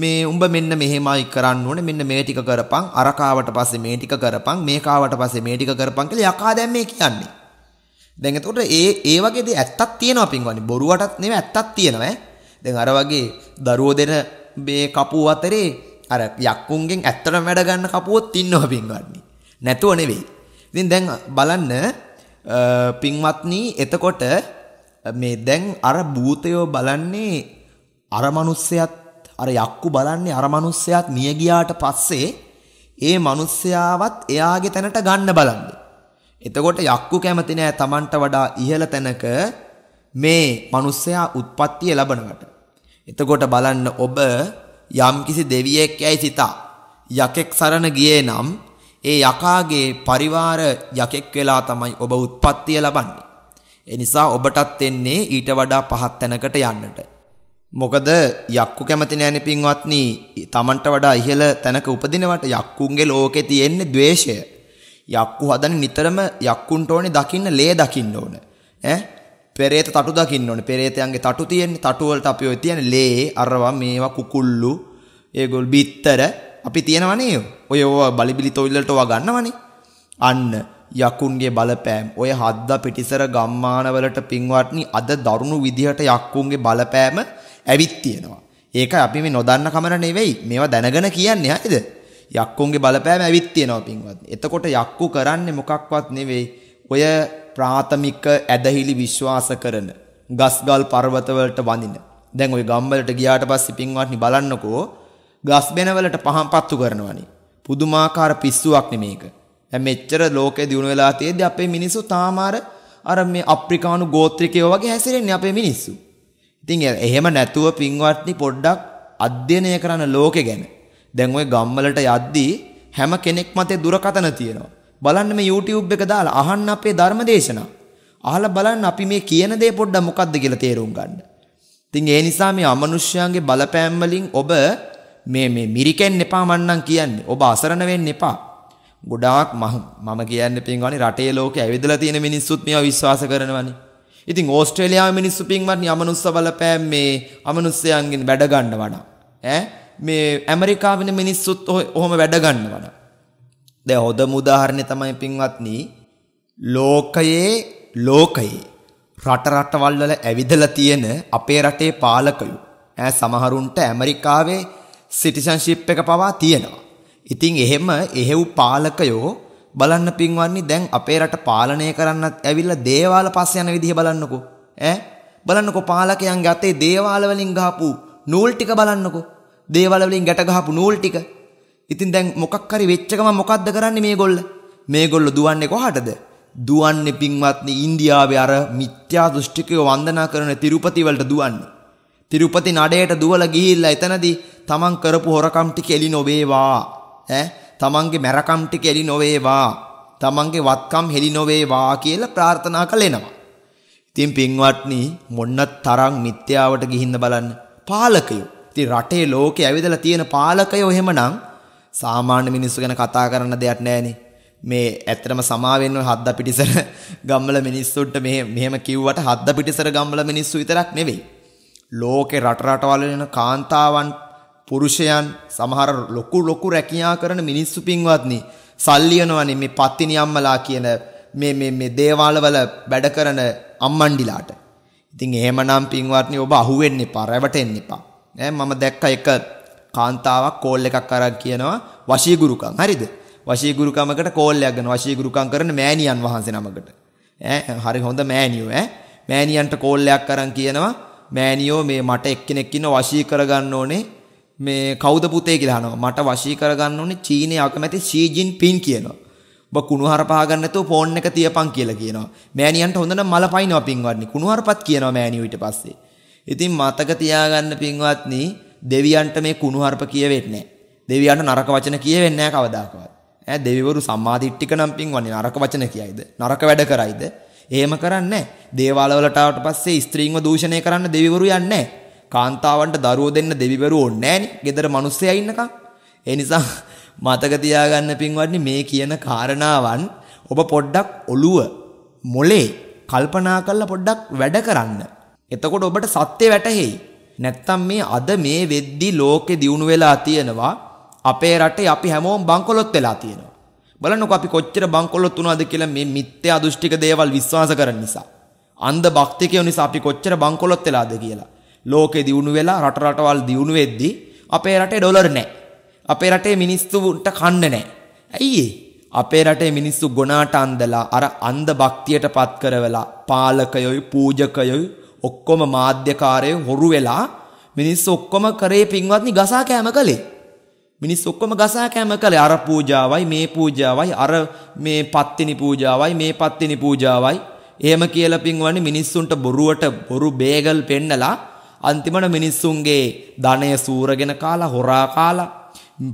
S2: මේ උඹ මෙන්න මෙහෙමයි කරන්න ඕනේ මෙන්න මේ ටික කරපන් අරකාවට පස්සේ මේ ටික කරපන් මේකාවට පස්සේ මේ ටික කරපන් කියලා යකා දැන් මේ කියන්නේ. දැන් එතකොට ඒ ඒ වගේ දේ ඇත්තක් තියෙනවා පින්වන්නේ. බොරුවටත් නෙමෙයි ඇත්තක් තියෙනවා ඈ. දැන් අර වගේ දරුවෝ දෙන මේ කපුව අතරේ අර යක්කුන්ගෙන් ඇත්තටම වැඩ ගන්න කපුවොත් ඉන්නවා පින්වන්නේ. නැතුව නෙවෙයි. ඉතින් දැන් බලන්න පින්වත්නි එතකොට මේ දැන් අර භූතයෝ බලන්නේ අර මිනිස්සයත් අර යක්කු බලන්නේ අර මිනිස්සයාත් මිය ගියාට පස්සේ ඒ මිනිස්සයාවත් එයාගේ තැනට ගන්න බලන්නේ. එතකොට යක්කු කැමති නෑ Tamanට වඩා ඉහළ තැනක මේ මිනිස්සයා උත්පත්තිය ලබනකට. එතකොට බලන්න ඔබ යම්කිසි දෙවියෙක් යයි සිතා යකෙක් සරණ ගියේ නම් ඒ යකාගේ පරිවාර යකෙක් වෙලා තමයි ඔබ උත්පත්තිය ලබන්නේ. ඒ නිසා ඔබටත් එන්නේ ඊට වඩා පහත් තැනකට යන්නට. මොකද යක්කු කැමති නෑනේ පින්වත්නි, Tamanට වඩා ඉහළ තැනක උපදිනවට යක්කුන්ගේ ලෝකේ තියෙන්නේ द्वේෂය. යක්කු හදන නිතරම යක්කුන්ට ඕනේ දකින්න ලේ දකින්න ඕන. ඈ පෙරේත තටු දකින්න ඕනේ. පෙරේතයන්ගේ තටු තියෙන්නේ. තටු වලට අපි ඔය තියන්නේ ලේ, අරවා, මේවා කුකුල්ලු, ඒගොල් බිත්තර අපි තියනවනේ. ඔය ඔය බලිබිලි තොවිල්ලට ඔවා ගන්නවනේ. අන්න යකුන්ගේ බලපෑම් ඔය හද්දා පිටිසර ගම්මානවලට පින්වත්නි අද දරුණු විදිහට යක්කුන්ගේ බලපෑම ඇවිත් තියෙනවා. ඒක අපි මේ නොදන්න කමර නෙවෙයි. මේවා දැනගෙන කියන්නේ හරිද? යක්කුන්ගේ බලපෑම ඇවිත් තියෙනවා පින්වත්. එතකොට යක්කු කරන්නේ මොකක්වත් නෙවෙයි. ඔය ප්‍රාථමික ඇදහිලි විශ්වාස කරන ගස්ගල් පර්වතවලට වඳින. දැන් ওই ගම්වලට ගියාට පස්සේ පින්වත්නි බලන්නකෝ ගස් බෙනවලට පහන් පත්තු කරනවනේ. පුදුමාකාර පිස්සුවක් නෙමේක. දැන් මෙච්චර ලෝකේ දිනු වෙලා තියෙද්දි අපේ මිනිස්සු තාමාර අර මේ අප්‍රිකානු ගෝත්‍රිකයෝ වගේ හැසිරෙන්නේ අපේ මිනිස්සු. ඉතින් එහෙම නැතුව පින්වත්නි පොඩ්ඩක් අධ්‍යයනය කරන ලෝකෙ ගැන දැන් ওই ගම්වලට යද්දී හැම කෙනෙක් මතේ දුරකතන තියෙනවා. බලන්න මේ YouTube එක දාලා අහන්න අපේ ධර්ම දේශනා. අහලා බලන්න අපි මේ කියන දේ පොඩ්ඩක් මොකද්ද කියලා තේරුම් ගන්න. ඉතින් ඒ නිසා මේ අමනුෂ්‍යයන්ගේ බලපෑම් වලින් ඔබ මේ මේ මිරිකෙන්න එපා මන්නම් කියන්නේ. ඔබ අසරණ වෙන්න එපා. ගොඩාක් මම කියන්නේ පින්වන්නේ රටේ ලෝකේ ඇවිදලා තියෙන මිනිස්සුත් මේවා විශ්වාස කරනවනේ. ඉතින් ඕස්ට්‍රේලියාවේ මිනිස්සු පින්වත්නි අමනුස්ස බලපෑම් මේ අමනුස්සයන්ගෙන් වැඩ ගන්න වඩා ඈ මේ ඇමරිකාවෙන මිනිස්සුත් ඔහොම වැඩගන්න වන. දැ හොද මුදාහරණය තමයි පින්වත්නී ලෝකයේ ලෝකයේ රටරටවල්වල ඇවිදල තියෙන අපේ රටේ පාලකයු ඇ සමහරුන්ට ඇමරිකාවේ සිටිසන්ශිප් එක පවා තියෙනවා. ඉතිං එහෙම එහෙව් පාලකයෝ බලන්න පින්වන්නේ දැන් අපේ රට පාලනය කරන්නත් ඇවිල්ල දේවාල පස්ස යන විදිහ බලන්නකෝ ඇ බලන්නකො පාලකයන්ගේ අතේ දේවාලවලින් ගාපු නූල් ටික බලන්නකෝ දේවල් වලින් ගැට ගහපු නූල් ටික. ඉතින් දැන් මොකක් හරි වෙච්ච ගමන් මොකද්ද කරන්නේ මේගොල්ල? මේගොල්ල දුවන්නේ කොහටද? දුවන්නේ පින්වත්නි ඉන්දියාවේ අර මිත්‍යා දෘෂ්ටිකය වන්දනා කරන තිරුපති වලට දුවන්නේ. තිරුපති නඩයට දුවලා ගිහිල්ලා එතනදී තමන් කරපු හොරකම් ටික එලි නොවේවා. ඈ තමන්ගේ මැරකම් ටික එලි නොවේවා. තමන්ගේ වත්කම් හෙලි නොවේවා කියලා ප්‍රාර්ථනා කළේනවා. ඉතින් පින්වත්නි මොන්න තරම් මිත්‍යාවට ගිහින්න බලන්න. පාලකයෝ ඉතින් රටේ ලෝකේ ඇවිදලා තියෙන පාලකයෝ එහෙමනම් සාමාන්‍ය මිනිස්සු ගැන කතා කරන්න දෙයක් නැහනේ. මේ ඇත්තටම සමාවෙන්න හද්ද පිටිසර ගම්මල මිනිස්සුන්ට මේ මෙහෙම කිව්වට හද්ද පිටිසර ගම්මල මිනිස්සු විතරක් නෙවෙයි. ලෝකේ රට රටවල වෙන කාන්තාවන් පුරුෂයන් සමහර ලොකු ලොකු රැකියා කරන මිනිස්සු පින්වත්නි සල්ලියනවනේ මේ පත්තිනි අම්මලා කියන මේ මේ මේ දේවාලවල වැඩ කරන අම්මන්ඩිලාට. ඉතින් එහෙමනම් පින්වත්නි ඔබ අහුවෙන්න එපා, රැවටෙන්න එපා. ඈ මම දැක්කා එක කාන්තාවක් කෝල් එකක් අරන් කියනවා වශීගුරුකම් හරිද වශීගුරුකමකට කෝල්යක් ගන්න වශීගුරුකම් කරන මෑණියන් වහන්සේ නමකට ඈ හරි හොඳ මෑණියෝ ඈ මෑණියන්ට කෝල්යක් අරන් කියනවා මෑණියෝ මේ මට එක්කෙනෙක් ඉන්න වශී කරගන්න ඕනේ මේ කවුද පුතේ කියලා අහනවා මට වශී කරගන්න ඕනේ චීනයේ අගමැති ෂී ජින් පින් කියනවා ඔබ කුණුහර පහගන්න නැතුව ෆෝන් එක තියපන් කියලා කියනවා මෑණියන්ට හොඳ නම් මල පයින්නවා පින්වත්නි කුණුහරපත් කියනවා මෑණියෝ ඊට පස්සේ ඉතින් මතක තියාගන්න පින්වත්නි දෙවියන්ට මේ කුණුහරුප කියවෙන්නේ දෙවියන්ට නරක වචන කියවෙන්නේ නැහැ කවදාකවත්. ඈ දෙවිවරු සම්මාදිට්ඨික නම් පින්වන්නේ නරක වචන කියයිද? නරක වැඩ කරයිද? එහෙම කරන්නේ නැහැ. දේවාලවලට ආවට පස්සේ ස්ත්‍රීන්ව දූෂණය කරන්න දෙවිවරු යන්නේ නැහැ. කාන්තාවන්ට දරුවෝ දෙන්න දෙවිවරු ඕන්නේ නැහනේ. ගෙදර මිනිස්සයා ඉන්නකම්. ඒ නිසා මතක තියාගන්න පින්වත්නි මේ කියන කාරණාවන් ඔබ පොඩ්ඩක් ඔළුව මොලේ කල්පනා කරලා පොඩ්ඩක් වැඩ කරන්න. එතකොට ඔබට සත්‍ය වැටහෙයි. නැත්තම් මේ අද මේ වෙද්දි ලෝකෙ දියුණු වෙලා තියෙනවා. අපේ රටේ අපි හැමෝම බංකොලොත් වෙලා තියෙනවා. බලන්නකෝ අපි කොච්චර බංකොලොත් වුණාද කියලා මේ මිත්‍යා දෘෂ්ටික දේවල් විශ්වාස කරන නිසා. අන්ධ භක්තිකයෝ නිසා අපි කොච්චර බංකොලොත් වෙලාද කියලා. ලෝකෙ දියුණු වෙලා රට රටවල් දියුණු වෙද්දි අපේ රටේ ඩොලර් නැහැ. අපේ රටේ මිනිස්සුන්ට කන්න නැහැ. ඇයි අපේ රටේ මිනිස්සු ගොනාට අන්දලා අර අන්ධ භක්තියට පත් කරවලා පාලකයොයි පූජකයොයි ඔක්කොම මාධ්‍යකාරයෝ හොරු වෙලා මිනිස්සු ඔක්කොම කරේ පින්වත්නි ගසා කෑම කළේ. මිනිස්සු ඔක්කොම ගසා කෑම කළේ අර පූජාවයි මේ පූජාවයි අර මේ පත්තිනි පූජාවයි මේ පත්තිනි පූජාවයි එහෙම කියලා පින්වන්නේ මිනිස්සුන්ට බොරුවට බොරු බේගල් පෙන්නලා අන්තිමට මිනිස්සුන්ගේ ධනය සූරගෙන කාලා හොරා කාලා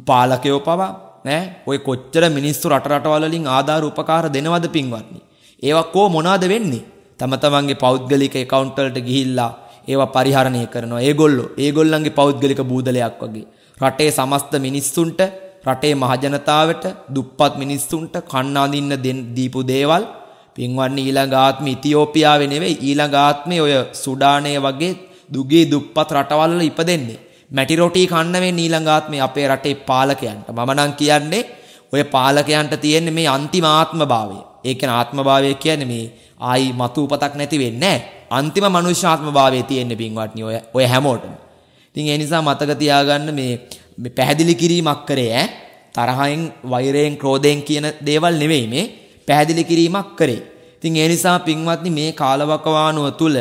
S2: පාලකයෝ පවා නෑ ඔය කොච්චර මිනිස්සු රට රටවල වලින් ආදාර උපකාර දෙනවද පින්වත්නි ඒවා කො මොනවාද වෙන්නේ තම තමන්ගේ පෞද්ගලික account වලට ගිහිල්ලා ඒවා පරිහරණය කරනවා. ඒගොල්ලෝ ඒගොල්ලන්ගේ පෞද්ගලික බූදලයක් වගේ. රටේ සමස්ත මිනිස්සුන්ට රටේ මහජනතාවට දුප්පත් මිනිස්සුන්ට කන්නාඳින්න දීපු දේවල් පින්වන්නේ ඊළඟ ආත්මෙ ඉතියෝපියාවේ නෙවෙයි ඊළඟ ආත්මේ ඔය සුඩානය වගේ දුගී දුප්පත් රටවල් වල ඉපදෙන්නේ මැටි රොටි කන්න මේ ඊළඟ ආත්මේ අපේ රටේ පාලකයන්ට මම නම් කියන්නේ ඔය පාලකයන්ට තියෙන්නේ මේ අන්තිම ආත්මභාවය ඒ කියන්නේ ආත්මභාවය කියන්නේ මේ ආයි මතු උපතක් නැති වෙන්නේ අන්තිම මනුෂ්‍යාත්ම භාවයේ තියෙන්නේ පින්වත්නි ඔය ඔය හැමෝටම. ඉතින් ඒ නිසා මතක තියාගන්න මේ මේ පැහැදිලි කිරීමක් කරේ ඈ තරහෙන් වෛරයෙන් ක්‍රෝධයෙන් කියන දේවල් නෙවෙයි මේ පැහැදිලි කිරීමක් කරේ. ඉතින් ඒ නිසා පින්වත්නි මේ කාලවකවානුව තුල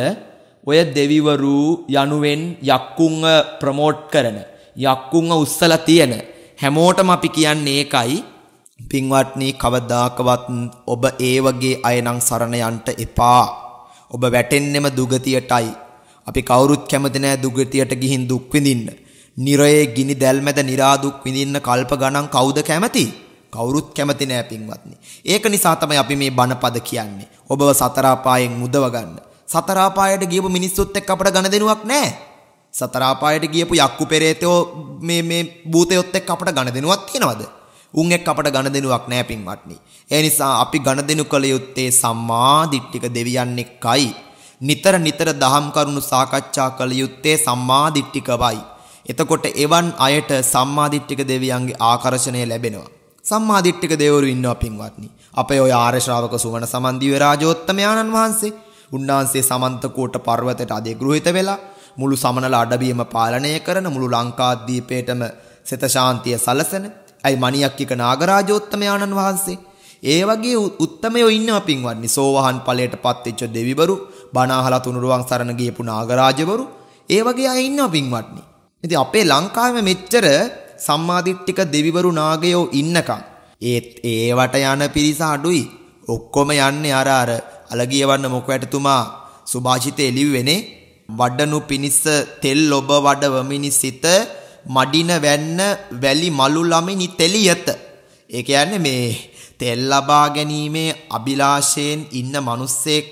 S2: ඔය දෙවිවරු යනුවෙන් යක්කුන්ව ප්‍රමෝට් කරන යක්කුන්ව උස්සලා තියෙන හැමෝටම අපි කියන්නේ ඒකයි පින්වත්නි කවදාකවත් ඔබ ඒ වගේ අයනම් සරණ යන්න එපා. ඔබ වැටෙන්නෙම දුගතියටයි. අපි කවුරුත් කැමති නෑ දුගතියට ගිහින් දුක් විඳින්න. නිරයේ ගිනි දැල් මැද निराදුක් විඳින්න කල්ප ගණන් කවුද කැමති? කවුරුත් කැමති නෑ පින්වත්නි. ඒක නිසා තමයි අපි මේ බණපද කියන්නේ. ඔබව සතර අපායෙන් මුදව ගන්න. සතර අපායට ගියපු මිනිස්සුත් එක්ක අපට ගණදෙනුවක් නෑ. සතර අපායට ගියපු යක්කු පෙරේතයෝ මේ මේ භූතයොත් එක්ක අපට ගණදෙනුවක් තියනවද? උන් එක්ක අපට ගනුදෙනුවක් නැහැ පින්වත්නි. ඒ නිසා අපි ගනුදෙනු කළ යුත්තේ සම්මා දිට්ඨික දෙවියන් එක්කයි. නිතර නිතර දහම් කරුණු සාකච්ඡා කළ යුත්තේ සම්මා දිට්ඨිකවයි. එතකොට එවන් අයට සම්මා දිට්ඨික දෙවියන්ගේ ආකර්ෂණය ලැබෙනවා. සම්මා දිට්ඨික දෙවිවරු ඉන්නවා පින්වත්නි. අපේ ඔය ආර්ය ශ්‍රාවක සුවන සමන්දිව රාජෝත්තමයාණන් වහන්සේ උන්වහන්සේ සමන්තකෝට පර්වතයට අධිග්‍රහිත වෙලා මුළු සමනල අඩවියම පාලනය කරන මුළු ලංකාද්වීපයටම සිත ශාන්තිය සලසන අයි මණියක් එක නාගරාජෝත්තමයාණන් වහන්සේ. ඒ වගේ උත්තමයෝ ඉන්නවා පින්වත්නි. සෝවහන් ඵලයට පත්වෙච්ච දෙවිවරු, බණාහලා තුනුරුවන් සරණ ගියපු නාගරාජවරු, ඒ වගේ අය ඉන්නවා පින්වත්නි. ඉතින් අපේ ලංකාවේ මෙච්චර සම්මාදිට්ඨික දෙවිවරු නාගයෝ ඉන්නකම් ඒත් ඒවට යන පිරිස අඩුයි. ඔක්කොම යන්නේ අර අර අලගියවන්න මොකවැටතුමා සුභාෂිතේ ලිව්වෙනේ වඩනු පිනිස්ස තෙල් ඔබ වඩවමිනි සිත මඩින වැන්න වැලි මලු ළමිනි තෙලියත. ඒ කියන්නේ මේ තෙල් ලබා ගැනීමේ අභිලාෂයෙන් ඉන්න මිනිස්සෙක්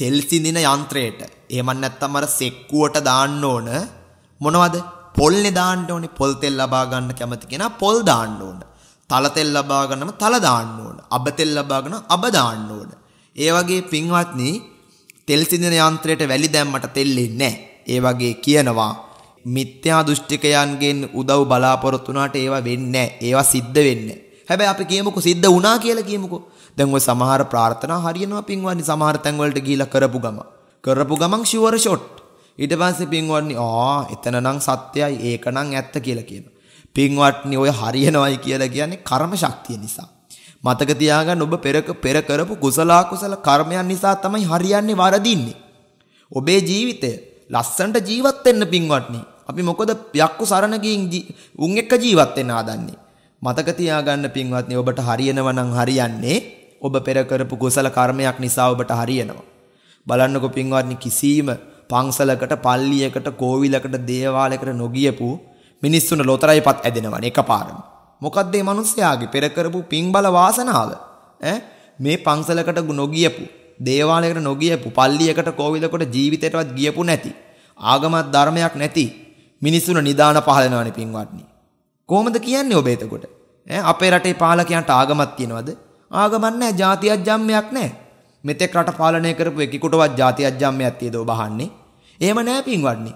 S2: තෙල් සිඳින යන්ත්‍රයට එහෙම නැත්නම් අර සෙක්කුවට දාන්න ඕන මොනවද? පොල්නේ දාන්න ඕනේ. පොල් තෙල් ලබා ගන්න කැමති කෙනා පොල් දාන්න ඕන. තල තෙල් ලබා ගන්නම තල දාන්න ඕන. අබ තෙල් ලබා ගන්න අබ දාන්න ඕන. ඒ වගේ පින්වත්නි තෙල් සිඳින යන්ත්‍රයට වැලි දැම්මට තෙල් එන්නේ නැහැ. ඒ වගේ කියනවා මිත්‍යා දෘෂ්ටිකයන්ගෙන් උදව් බලාපොරොත්තු වුණාට ඒවා වෙන්නේ නැහැ. ඒවා සිද්ධ වෙන්නේ හැබැයි අපි කියමුකෝ සිද්ධ වුණා කියලා කියමුකෝ. දැන් ඔය සමහර ප්‍රාර්ථනා හරියනවා පින්වත්නි සමහර තැන් වලට ගිහිලා කරපු ගම. කරපු ගමන් ෂුවර් ෂොට්. ඊට පස්සේ පින්වත්නි ආ එතන නම් සත්‍යයි ඒක නම් ඇත්ත කියලා කියනවා. පින්වත්නි ඔය හරියනවයි කියලා කියන්නේ කර්ම ශක්තිය නිසා. මතක තියාගන්න ඔබ පෙර පෙර කරපු කුසල අකුසල කර්මයන් නිසා තමයි හරියන්නේ වරදින්නේ. ඔබේ ජීවිතය ලස්සන්ට ජීවත් වෙන්න පින්වත්නි. අපි මොකද යක්කු සරණ ගින් උන් එක්ක ජීවත් වෙන්න ආදන්නේ. මතක තියාගන්න පින්වත්නි ඔබට හරියනවා නම් හරියන්නේ ඔබ පෙර කරපු කුසල කර්මයක් නිසා ඔබට හරියනවා. බලන්නකො පින්වත්නි කිසියම් පන්සලකට, පල්ලියකට, කෝවිලකට, දේවාලයකට නොගියපු මිනිස්සුන ලොතරයිපත් ඇදෙනවනේ එකපාරම. මොකද්ද මේ මිනිස්යාගේ පෙර කරපු පින් බල වාසනාව? ඈ මේ පන්සලකට නොගියපු දේවාලයකට නොගියපු පල්ලියකට කෝවිලකට ජීවිතේටවත් ගියපු නැති ආගමක් ධර්මයක් නැති මිනිසුන නිදාන පහලනවනේ පින්වත්නි කොහොමද කියන්නේ ඔබ එතකොට ඈ අපේ රටේ පාලකයන්ට ආගමක් තියනවද ආගමක් නැහැ ජාතියක් ජම්මයක් නැහැ මෙතෙක් රට පාලනය කරපු එකෙකුටවත් ජාතියක් ජම්මයක් තියද ඔබ අහන්නේ එහෙම නැහැ පින්වත්නි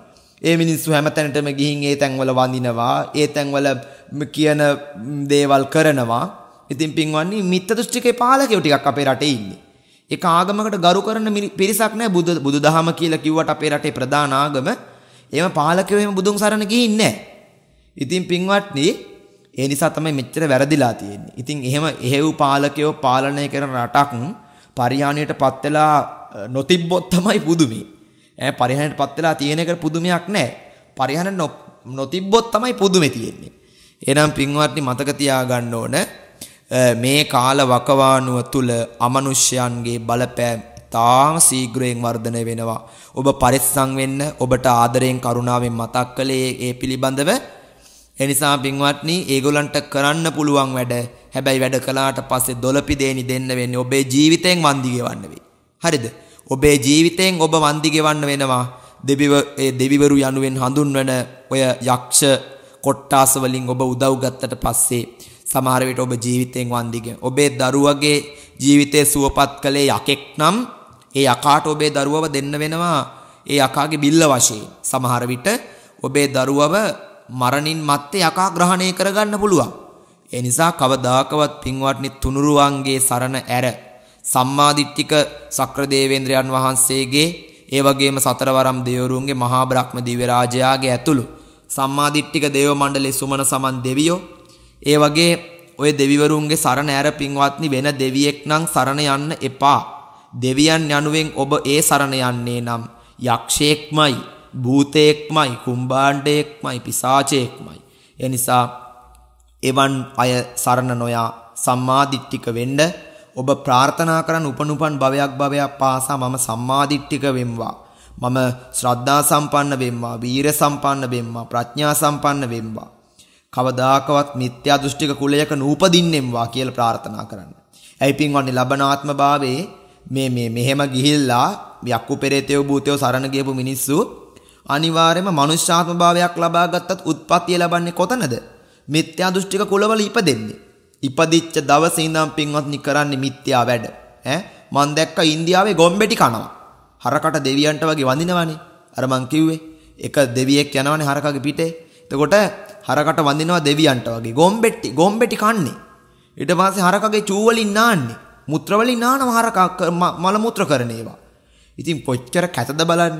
S2: ඒ මිනිස්සු හැමතැනටම ගිහින් ඒ තැන්වල වඳිනවා ඒ තැන්වල කියන දේවල් කරනවා ඉතින් පින්වත්නි මිත්‍යා දෘෂ්ටිකේ පාලකයෝ ටිකක් අපේ රටේ ඉන්නේ එක ආගමකට ගරු කරන පිරිසක් නෑ බුදු බුදුදහම කියලා කිව්වට අපේ රටේ ප්‍රධාන ආගම එහෙම පාලකයෝ එහෙම බුදුන් සරණ ගිහින් නෑ. ඉතින් පින්වත්නි ඒ නිසා තමයි මෙච්චර වැරදිලා තියෙන්නේ. ඉතින් එහෙම එහෙව් පාලකයෝ පාලනය කරන රටක් පරිහානියටපත් වෙලා නොතිබ්බොත් තමයි පුදුමේ. ඈ පරිහානියටපත් වෙලා තියෙන එක පුදුමයක් නෑ. පරිහාන නොතිබ්බොත් තමයි පුදුමේ තියෙන්නේ. එහෙනම් පින්වත්නි මතක තියාගන්න ඕනේ මේ කාල වකවානුව තුල අමනුෂ්‍යයන්ගේ බලපෑම් තාම සීග්‍රයෙන් වර්ධනය වෙනවා. ඔබ පරිස්සම් වෙන්න ඔබට ආදරයෙන් කරුණාවෙන් මතක් කළේ ඒ පිළිබඳව. එනිසා පින්වත්නි, ඒගොල්ලන්ට කරන්න පුළුවන් වැඩ. හැබැයි වැඩ කළාට පස්සේ දොළපි දෙනි දෙන්න වෙන්නේ ඔබේ ජීවිතයෙන් වන්දි ගෙවන්න වෙයි. හරිද? ඔබේ ජීවිතයෙන් ඔබ වන්දි ගෙවන්න වෙනවා. දෙවිව ඒ දෙවිවරු යනුවෙන් හඳුන්වන ඔය යක්ෂ කොට්ටාස වලින් ඔබ උදව් ගත්තට පස්සේ සමහර විට ඔබ ජීවිතයෙන් වන්දිගෙන ඔබේ දරුවගේ ජීවිතය සුවපත් කළේ යකෙක් නම් ඒ යකාට ඔබේ දරුවව දෙන්න වෙනවා ඒ යකාගේ බිල්ල වශයෙන් සමහර විට ඔබේ දරුවව මරණින් මත්තේ යකා ග්‍රහණය කරගන්න පුළුවන් ඒ නිසා කවදාකවත් පින්වත්නි තුනුරුවන්ගේ සරණ ඇර සම්මාදිට්ඨික සක්‍රදේවේන්ද්‍රයන් වහන්සේගේ ඒ වගේම සතරවරම් දෙවිවරුන්ගේ මහා බ්‍රහ්ම දිව්‍ය රාජයාගේ ඇතුළු සම්මාදිට්ඨික දේව මණ්ඩලයේ සුමන සමන් දෙවියෝ ඒ වගේ ඔය දෙවිවරුන්ගේ සරණ ඈර පින්වත්නි වෙන දෙවියෙක් නම් සරණ යන්න එපා. දෙවියන් යනුවෙන් ඔබ ඒ සරණ යන්නේ නම් යක්ෂයෙක්මයි, භූතයෙක්මයි, කුම්බාණ්ඩයෙක්මයි, පිසාචයෙක්මයි. ඒ නිසා එවන් අය සරණ නොයා සම්මාදිට්ඨික වෙන්න ඔබ ප්‍රාර්ථනා කරන උපනුපන් භවයක් භවයක් පාසා මම සම්මාදිට්ඨික වෙම්වා. මම ශ්‍රද්ධා සම්පන්න වෙම්වා, වීර සම්පන්න වෙම්වා, ප්‍රඥා සම්පන්න වෙම්වා. කවදාකවත් මිත්‍යා දෘෂ්ටික කුලයක නූපදින්නෙම්වා කියලා ප්‍රාර්ථනා කරන්න. ඇයි පින්වන්නේ ලබනාත්ම භාවයේ මේ මේ මෙහෙම ගිහිල්ලා යක්කු පෙරේතයෝ භූතයෝ සරණ ගියපු මිනිස්සු අනිවාර්යයෙන්ම මනුෂ්‍යාත්ම භාවයක් ලබා ගත්තත් උත්පත්තිය ලබන්නේ කොතනද? මිත්‍යා දෘෂ්ටික කුලවල ඉපදෙන්නේ. ඉපදිච්ච දවසේ ඉඳන් පින්වත්නි කරන්නේ මිත්‍යා වැඩ. ඈ මන් දැක්ක ඉන්දියාවේ ගොම්බෙටි කනවා. හරකට දෙවියන්ට වගේ වඳිනවනේ. අර මං කිව්වේ එක දෙවියෙක් යනවනේ හරකගේ පිටේ. එතකොට හරකට වඳිනවා දෙවියන්ට වගේ ගොම්බෙට්ටි ගොම්බෙටි කන්නේ. ඊට පස්සේ හරකගේ චූ වලින් නාන්නේ. මුත්‍ර වලින් නානවා හරක මල මුත්‍ර කරන ඒවා. ඉතින් කොච්චර කැතද බලන්න.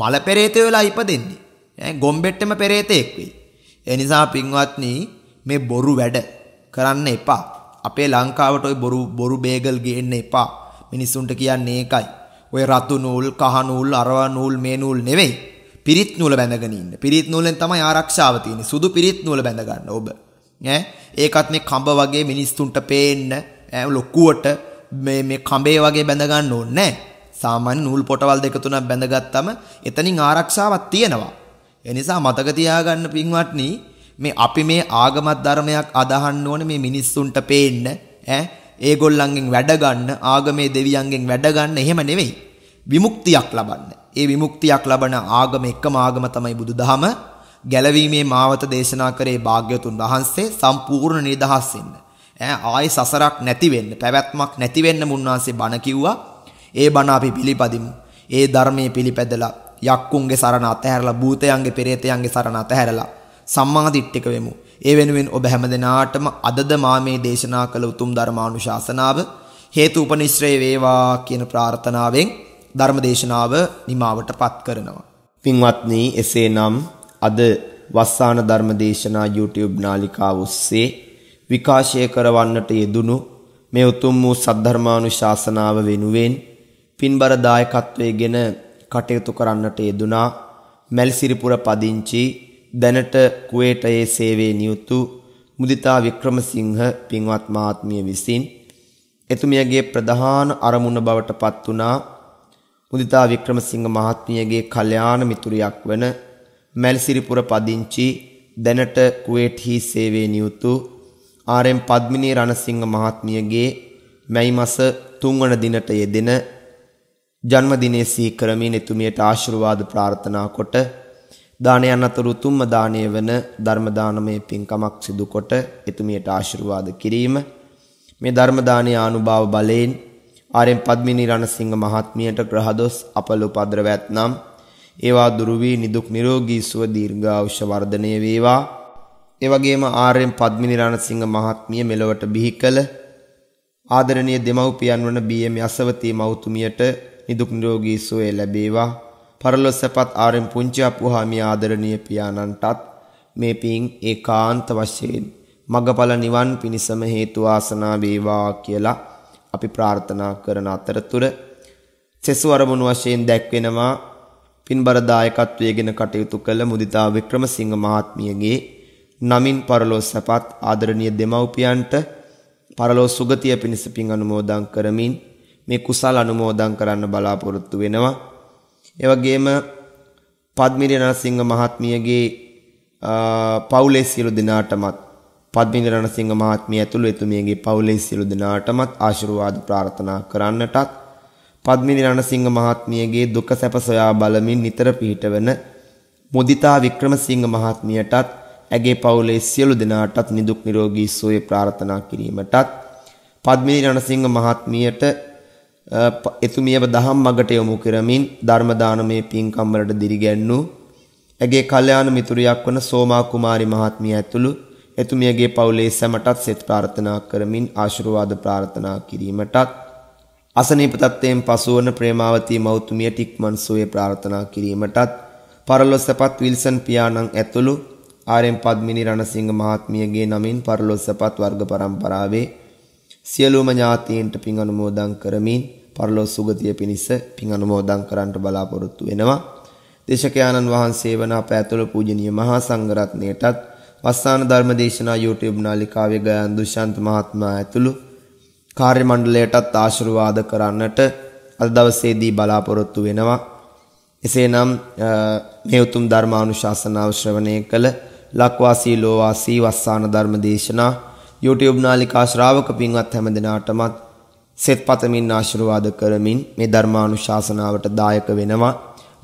S2: මල පෙරේතය වෙලා ඉපදෙන්නේ. ඈ ගොම්බෙට්ටම පෙරේතෙක් වෙයි. ඒ නිසා පින්වත්නි මේ බොරු වැඩ කරන්න එපා. අපේ ලංකාවට ওই බොරු බොරු බේගල් ගේන්න එපා. මිනිස්සුන්ට කියන්නේ ඒකයි. ඔය රතු නූල්, කහ නූල්, අරවා නූල් මේ නූල් නෙවෙයි. පිරිත් නූල බැඳගෙන ඉන්න. පිරිත් නූලෙන් තමයි ආරක්ෂාව තියෙන්නේ. සුදු පිරිත් නූල බැඳ ගන්න ඔබ. ඈ ඒකත් මේ කඹ වගේ මිනිස්සුන්ට පේන්න ලොකුවට මේ මේ කඹේ වගේ බැඳ ගන්න ඕනේ නැහැ. සාමාන්‍ය නූල් පොටවල් දෙක තුනක් බැඳගත්තම එතනින් ආරක්ෂාවක් තියෙනවා. ඒ නිසා මතක තියාගන්න පින්වත්නි මේ අපි මේ ආගමත් ධර්මයක් අදහන්න ඕනේ මේ මිනිස්සුන්ට පේන්න ඈ ඒගොල්ලන්ගෙන් වැඩ ගන්න ආගමේ දෙවියන්ගෙන් වැඩ ගන්න එහෙම නෙවෙයි. විමුක්තියක් ලබන්න. ඒ විමුක්තියක් ලබන ආගම එකම ආගම තමයි බුදුදහම. ගැලවීමේ මාවත දේශනා කරේ භාග්‍යතුන් වහන්සේ සම්පූර්ණ නිදහස් වෙන්න. ඈ ආයි සසරක් නැති වෙන්න, පැවැත්මක් නැති වෙන්න මුන්වහන්සේ බණ කිව්වා. ඒ බණ අපි පිළිපදිමු. ඒ ධර්මයේ පිළිපැදලා යක්කුන්ගේ සරණ අතහැරලා භූතයන්ගේ පෙරේතයන්ගේ සරණ අතහැරලා සම්මාදිට්ඨික වෙමු. ඒ වෙනුවෙන් ඔබ හැමදෙනාටම අදද මා මේ දේශනා කළ උතුම් ධර්මානුශාසනාව හේතු උපනිශ්‍රේ වේවා කියන ප්‍රාර්ථනාවෙන් ධර්මදේශනාව නිමාවටපත් කරනවා. පින්වත්නි එසේනම් අද වස්සාන ධර්මදේශනා YouTube නාලිකාව ඔස්සේ විකාශය කරවන්නට යෙදුණු මේ උතුම් වූ සද්ධර්මානුශාසනාව වෙනුවෙන් පින්බර දායකත්වයේගෙන කටයුතු කරන්නට යෙදුනා මැල්සිරිපුර පදිංචි දැනට කුවේටයේ සේවයේ නියුතු මුදිතා වික්‍රමසිංහ පින්වත් මාත්මිය විසින් එතුමියගේ ප්‍රධාන අරමුණ බවට පත් වුණා මුදිතා වික්‍රමසිංහ මහත්මියගේ කල්යාණ මිතුරියක් වන මැලිසිරිපුර පදිංචි දැනට කුවේට්හි සේවේ නියුතු ආර්.එම්. පද්මිනී රණසිංහ මහත්මියගේ මැයි මස 3 වන දිනට යෙදෙන ජන්මදිනයේ සිහි කරමින් එතුමියට ආශිර්වාද ප්‍රාර්ථනා කොට දානයන් අතර උතුම්ම දානය වන ධර්ම දානමය පින්කමක් සිදු කොට එතුමියට ආශිර්වාද කිරීම මේ ධර්ම දානයේ ආනුභාව බලයෙන් ආරෙන් පද්මිනී රණසිංහ මහත්මියට ග්‍රහදොස් අපලොපද්‍ර වැත්නම් ඒවා දුරු වී නිදුක් නිරෝගී සුව දීර්ඝායුෂ වර්ධනය වේවා ඒ වගේම ආරෙන් පද්මිනී රණසිංහ මහත්මිය මෙලොවට බිහි කළ ආදරණීය දෙමව්පියන් වන බීඑම් යසවතී මවතුමියට නිදුක් නිරෝගී සුවය ලැබේවා පරලොස්සපත් ආරෙන් පුංචි අපුහාමිය ආදරණීය පියාණන්ටත් මේ පින් ඒකාන්ත වශයෙන් මගඵල නිවන් පිණසම හේතු ආසනා වේවා කියලා අපි ප්‍රාර්ථනා කරන අතරතුර සෙසු අරමුණු වශයෙන් දැක්වෙනවා පින්බර දායකත්වයේගෙන කටයුතු කළ මුදිතා වික්‍රමසිංහ මහත්මියගේ නමින් පරලෝ සපත් ආදරණීය දෙමව්පියන්ට පරලෝ සුගතිය පිණිස පින් අනුමෝදන් කරමින් මේ කුසල් අනුමෝදන් කරන්න බලාපොරොත්තු වෙනවා. ඒ වගේම පද්මිරි නරසිංහ මහත්මියගේ පවුලේ සියලු දෙනාටමත් පද්මිනි රණසිංහ මහත්මිය ඇතුළු එතුමියගේ පවුලේ සියලු දෙනාටමත් ආශිර්වාද ප්‍රාර්ථනා කරන්නටත් පද්මිනි රණසිංහ මහත්මියගේ දුක සැප සොයා බලමින් නිතර පිහිටවන මුදිතා වික්‍රමසිංහ මහත්මියටත් ඇගේ පවුලේ සියලු දෙනාටත් නිදුක් නිරෝගී සුවය ප්‍රාර්ථනා කිරීමටත් පද්මිනි රණසිංහ මහත්මියට එතුමියව දහම් මගට යොමු කරමින් ධර්ම දානමය පින්කම් වලට දිරිගැන්නූ ඇගේ කල්යාණ මිතුරියක් වන සෝමා කුමාරි මහත්මිය ඇතුළු එතුමියගේ පවුලේ සැමටත් සෙත් ප්‍රාර්ථනා කරමින් ආශිර්වාද ප්‍රාර්ථනා කිරීමටත් අසනීප තත්ත්වයෙන් පසුවන ප්‍රේමාවතී මෞතුමිය ටික්මන් සෝයේ ප්‍රාර්ථනා කිරීමටත් පරලොස්සපත් විල්සන් පියාණන් ඇතුළු ආර්.එම්. පද්මිනී රණසිංහ මහත්මියගේ නමින් පරලොස්සපත් වර්ග પરම්පරාවේ සියලුම ඥාතීන්ට පින් අනුමෝදන් කරමින් පරලොස් සුගතිය පිණිස පින් අනුමෝදන් කරන්නට බලාපොරොත්තු වෙනවා. දේශකයාණන් වහන්සේ වන අප ඇතුළු පූජනීය මහා සංඝරත්නයටත් වස්සාන ධර්මදේශනා YouTube නාලිකාවේ ගයන් දුෂාන්ත මහත්මයා ඇතුළු කාර්ය මණ්ඩලයටත් ආශිර්වාද කරන්නට අද දවසේදී බලාපොරොත්තු වෙනවා. එසේනම් මේ උතුම් ධර්මානුශාසනාව ශ්‍රවණය කළ ලක්වාසී ලෝවාසී වස්සාන ධර්මදේශනා YouTube නාලිකා ශ්‍රාවක පින්වත් හැමදෙනාටමත් සෙත් පතමින් ආශිර්වාද කරමින් මේ ධර්මානුශාසනාවට දායක වෙනවා.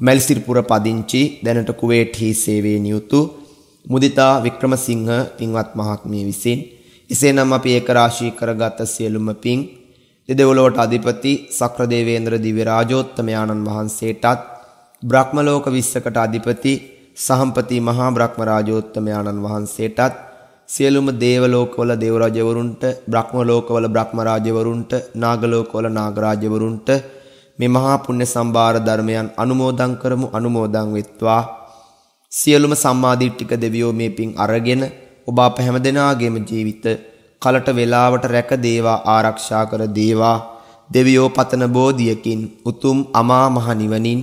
S2: මැල්සිරිපුර පදිංචි දැනට කුවේට් හි සේවයේ නියුතු මුදිතා වික්‍රමසිංහ පින්වත් මහත්මිය විසින් එසේනම් අපි ඒක රාශී කරගත් සියලුම පින් දෙදෙව්ලොවට අධිපති සක්‍රදේවේන්ද්‍ර දිව්‍ය රාජෝත්තමයාණන් වහන්සේටත් බ්‍රහ්මලෝක 20කට අධිපති සහම්පති මහා බ්‍රහ්ම රාජෝත්තමයාණන් වහන්සේටත් සියලුම දේව ලෝකවල දේව රජවරුන්ට බ්‍රහ්ම ලෝකවල බ්‍රහ්ම රාජවරුන්ට නාග ලෝකවල නාග රාජවරුන්ට මේ මහා පුණ්‍ය සම්භාර ධර්මයන් අනුමෝදන් කරමු අනුමෝදන් වෙත්වා සියලුම සම්මාදිට්ඨික දෙවියෝ මේ පින් අරගෙන ඔබ අප හැමදෙනාගේම ජීවිත කලට වේලාවට රැක දේවා ආරක්ෂා කර දේවා දෙවියෝ පතන බෝධියකින් උතුම් අමා මහ නිවනින්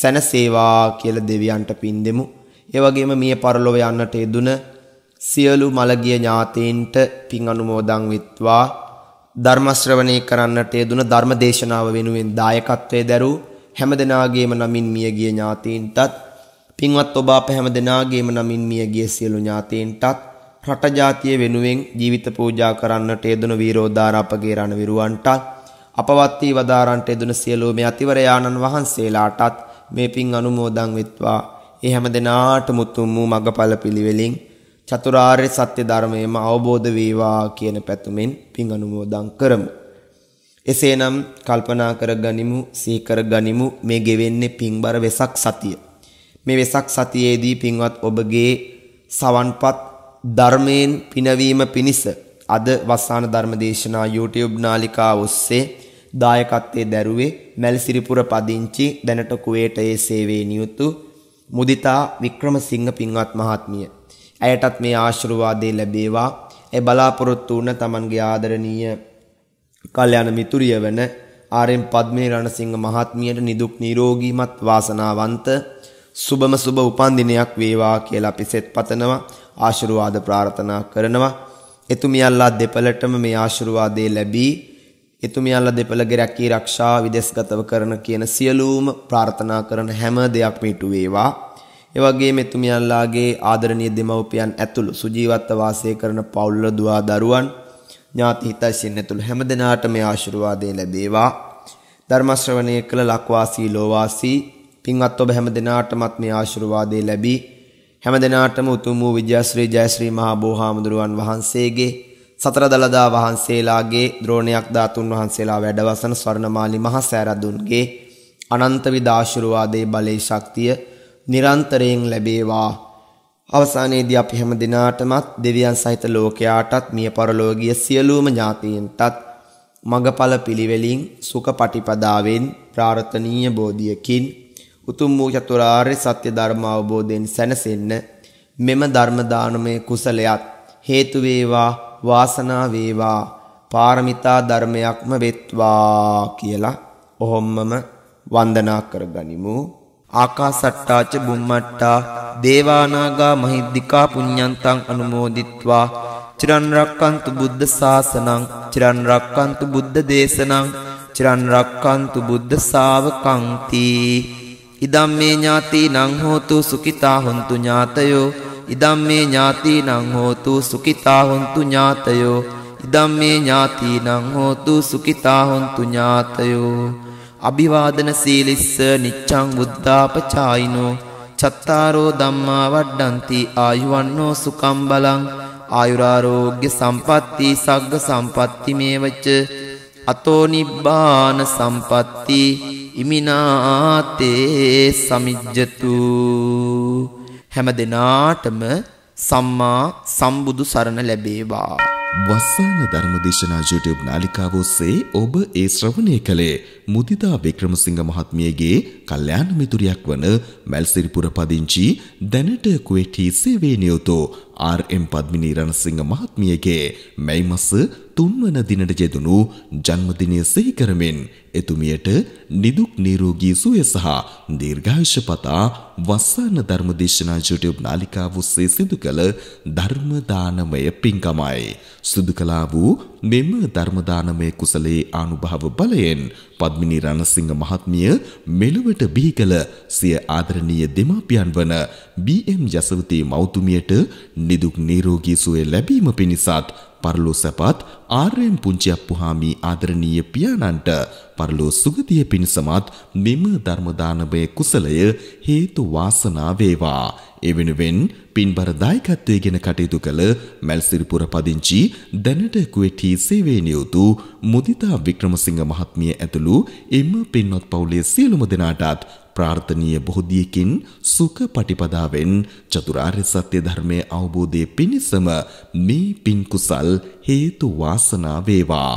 S2: සැනසේවා කියලා දෙවියන්ට පින් දෙමු. ඒ වගේම මිය පරලොව යන්නට යෙදුන සියලු මළගිය ඥාතීන්ට පින් අනුමෝදන් විත්වා ධර්ම ශ්‍රවණය කරන්නට යෙදුන ධර්ම දේශනාව වෙනුවෙන් දායකත්වයේ දරූ හැමදෙනාගේම නමින් මියගිය ඥාතීන්ටත් පින්වත් ඔබ අප හැම දෙනාගේම නමින් මියගිය සියලු ඥාතීන්ටත් රට ජාතිය වෙනුවෙන් ජීවිත පූජා කරන්නට යෙදුණු වීරෝදාර අපගේ රණවිරුවන්ටත් අපවත් වී වදාරන්ට යෙදුණු සියලුම අතිවරයාණන් වහන්සේලාටත් මේ පින් අනුමෝදන් වෙත්වා. ඒ හැම දෙනාටම උතුම් වූ මගඵල පිළිවෙලින් චතුරාර්ය සත්‍ය ධර්මයම අවබෝධ වේවා කියන පැතුමින් පින් අනුමෝදන් කරමු. එසේනම් කල්පනා කර ගනිමු, සීකර ගනිමු මේ ගෙවෙන්නේ පින්බර වෙසක් සතිය. මේ වෙසක් සතියේදී පින්වත් ඔබගේ සවන්පත් ධර්මයෙන් පිනවීම පිණිස අද වස්සාන ධර්මදේශනා YouTube නාලිකාව ඔස්සේ දායකත්වයේ දැරුවේ මැලසිරිපුර පදිංචි දැනට කුවේටයේ සේවයේ නියුතු මුදිතා වික්‍රමසිංහ පින්වත් මහත්මිය. ඇයටත් මේ ආශිර්වාදේ ලැබේවා. ඒ බලාපොරොත්තු වුණ Tamanගේ ආදරණීය කල්යාණ මිතුරිය වන ආර්.එම්. පද්මේ රණසිංහ මහත්මියට නිදුක් නිරෝගීමත් වාසනාවන්ත සුබම සුබ උපන්දිනයක් වේවා කියලා අපි සෙත් පතනවා ආශිර්වාද ප්‍රාර්ථනා කරනවා එතුමියල්ලා දෙපළටම මේ ආශිර්වාදේ ලැබී එතුමියල්ලා දෙපළගේ රැකී ආරක්ෂා විදේශගතව කරන කියන සියලුම ප්‍රාර්ථනා කරන හැම දෙයක්ම ඉටු වේවා ඒ වගේම එතුමියල්ලාගේ ආදරණීය දෙමව්පියන් ඇතුළු සුජීවත්ව වාසය කරන පවුල්වල දුවා දරුවන් ඥාති හිතයිසින් ඇතුළු හැම දෙනාටම මේ ආශිර්වාදේ ලැබේවා ධර්ම ශ්‍රවණය කළ ලක්වාසී ලෝවාසී පින්වත් ඔබ හැම දිනාටමත් මේ ආශිර්වාදේ ලැබී හැම දිනාටම උතුම් වූ විජයශ්‍රී ජයශ්‍රී මහා බෝහාමුදුරුවන් වහන්සේගේ සතර දළදා වහන්සේලාගේ ද්‍රෝණයක් ධාතුන් වහන්සේලා වැඩවසන ස්වර්ණමාලි මහා සෑරදුන්ගේ අනන්ත විදාශිර්වාදේ බලේ ශක්තිය නිරන්තරයෙන් ලැබේවා අවසානයේදී අපි හැම දිනාටමත් දෙවියන් සහිත ලෝකයාටත් මිය පරලෝකීය සියලුම ඥාතීන්ටත් මගඵල පිළිවෙලින් සුඛ පටිපදාවෙන් ප්‍රාර්ථනීය බෝධියකින් උතුම් වූ චතුරාර්ය සත්‍ය ධර්ම අවබෝධයෙන් සැනසෙන්න මෙම ධර්ම දානමය කුසලයක් හේතු වේවා වාසනා වේවා පාරමිතා ධර්මයක්ම වෙත්වා කියලා ඔහොම්මම වන්දනා කරගනිමු ආකාසට්ටාච බුම්මට්ටා දේවානාගා මහිද්దికා පුඤ්ඤන්තං අනුමෝදිත්වා චිරන් රක්칸තු බුද්ධ ශාසනං චිරන් රක්칸තු බුද්ධ දේශනං චිරන් රක්칸තු බුද්ධ ශාවකං තී ඉදම් මේ ඥාති නං හෝතු සුකිතා හොන්තු ඥාතයෝ ඉදම් මේ ඥාති නං හෝතු සුකිතා හොන්තු ඥාතයෝ ඉදම් මේ ඥාති නං හෝතු සුකිතා හොන්තු ඥාතයෝ අභිවාදන සීලිස්ස නිච්ඡං බුද්ධාපචායිනෝ චත්තාරෝ ධම්මා වඩ්ඩಂತಿ ආයුවන්නෝ සුකම් බලං ආයුරාරෝග්‍ය සම්පatti සග්ග සම්පatti මේවච අතෝ නිබ්බාන සම්පatti ඉමිනාතේ සමිජ්ජතු හැම දිනාටම සම්මා සම්බුදු සරණ ලැබේවා. වස්සාන
S1: ධර්මදේශනා YouTube නාලිකාව ඔස්සේ ඔබ ඒ ශ්‍රවණය කළේ මුදිතා වික්‍රමසිංහ මහත්මියගේ කල්යාණ මිතුරියක් වන මල්සිරිපුර පදිංචි දැනට කුවේටි සේවයේ නියුතු RM පද්මිනී රණසිංහ මහත්මියගේ මැයි මස 3 වන දිනට යෙදුණු ජන්මදිනය සිහි කරමින් එතුමියට නිදුක් නිරෝගී සුවය සහ දීර්ඝායුෂ පතා වස්සාන ධර්මදේශනා YouTube නාලිකාව ඔස්සේ සිදු කළ ධර්ම දානමය පින්කමයි සිදු කළා වූ මෙම ධර්ම දානමය කුසලයේ ආනුභාව බලයෙන් පද්මිනී රණසිංහ මහත්මිය මෙලොවට බිහි කළ සිය ආදරණීය දෙමාපියන් වන බී.එම්. යසවතී මවතුමියට නිදුක් නිරෝගී සුවය ලැබීම පිණිසත් පරලෝ සැපත් ආර්යම් පුංචි අප්පුහාමි ආදරණීය පියාණන්ට පරලෝ සුගතිය පිණසමත් මෙම ධර්ම දානමය කුසලය හේතු වාසනා වේවා. ඒ වෙනුවෙන් පින්බර දායකත්වයේගෙන කටයුතු කළ මල්සිරිපුර පදිංචි දැනට කුවේටි සේවයේ නියුතු මුදිතා වික්‍රමසිංහ මහත්මිය ඇතුළු එම පින්වත් පවුලේ සියලුම දෙනාටත් ප්‍රාර්ථනීය බොහෝදියකින් සුඛ පටිපදාවෙන් චතුරාර්ය සත්‍ය ධර්මයේ අවබෝධයේ පිණසම මේ පින් කුසල් හේතු වාසනා වේවා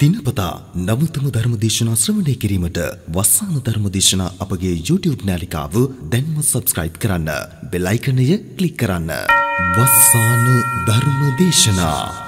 S1: දිනපතා නවතම ධර්මදේශනා ශ්‍රවණය කිරීමට වස්සාන ධර්මදේශනා අපගේ YouTube නාලිකාව දැන්ම සබස්ක්‍රයිබ් කරන්න.
S2: බෙල් අයිකනය ක්ලික් කරන්න. වස්සාන ධර්මදේශනා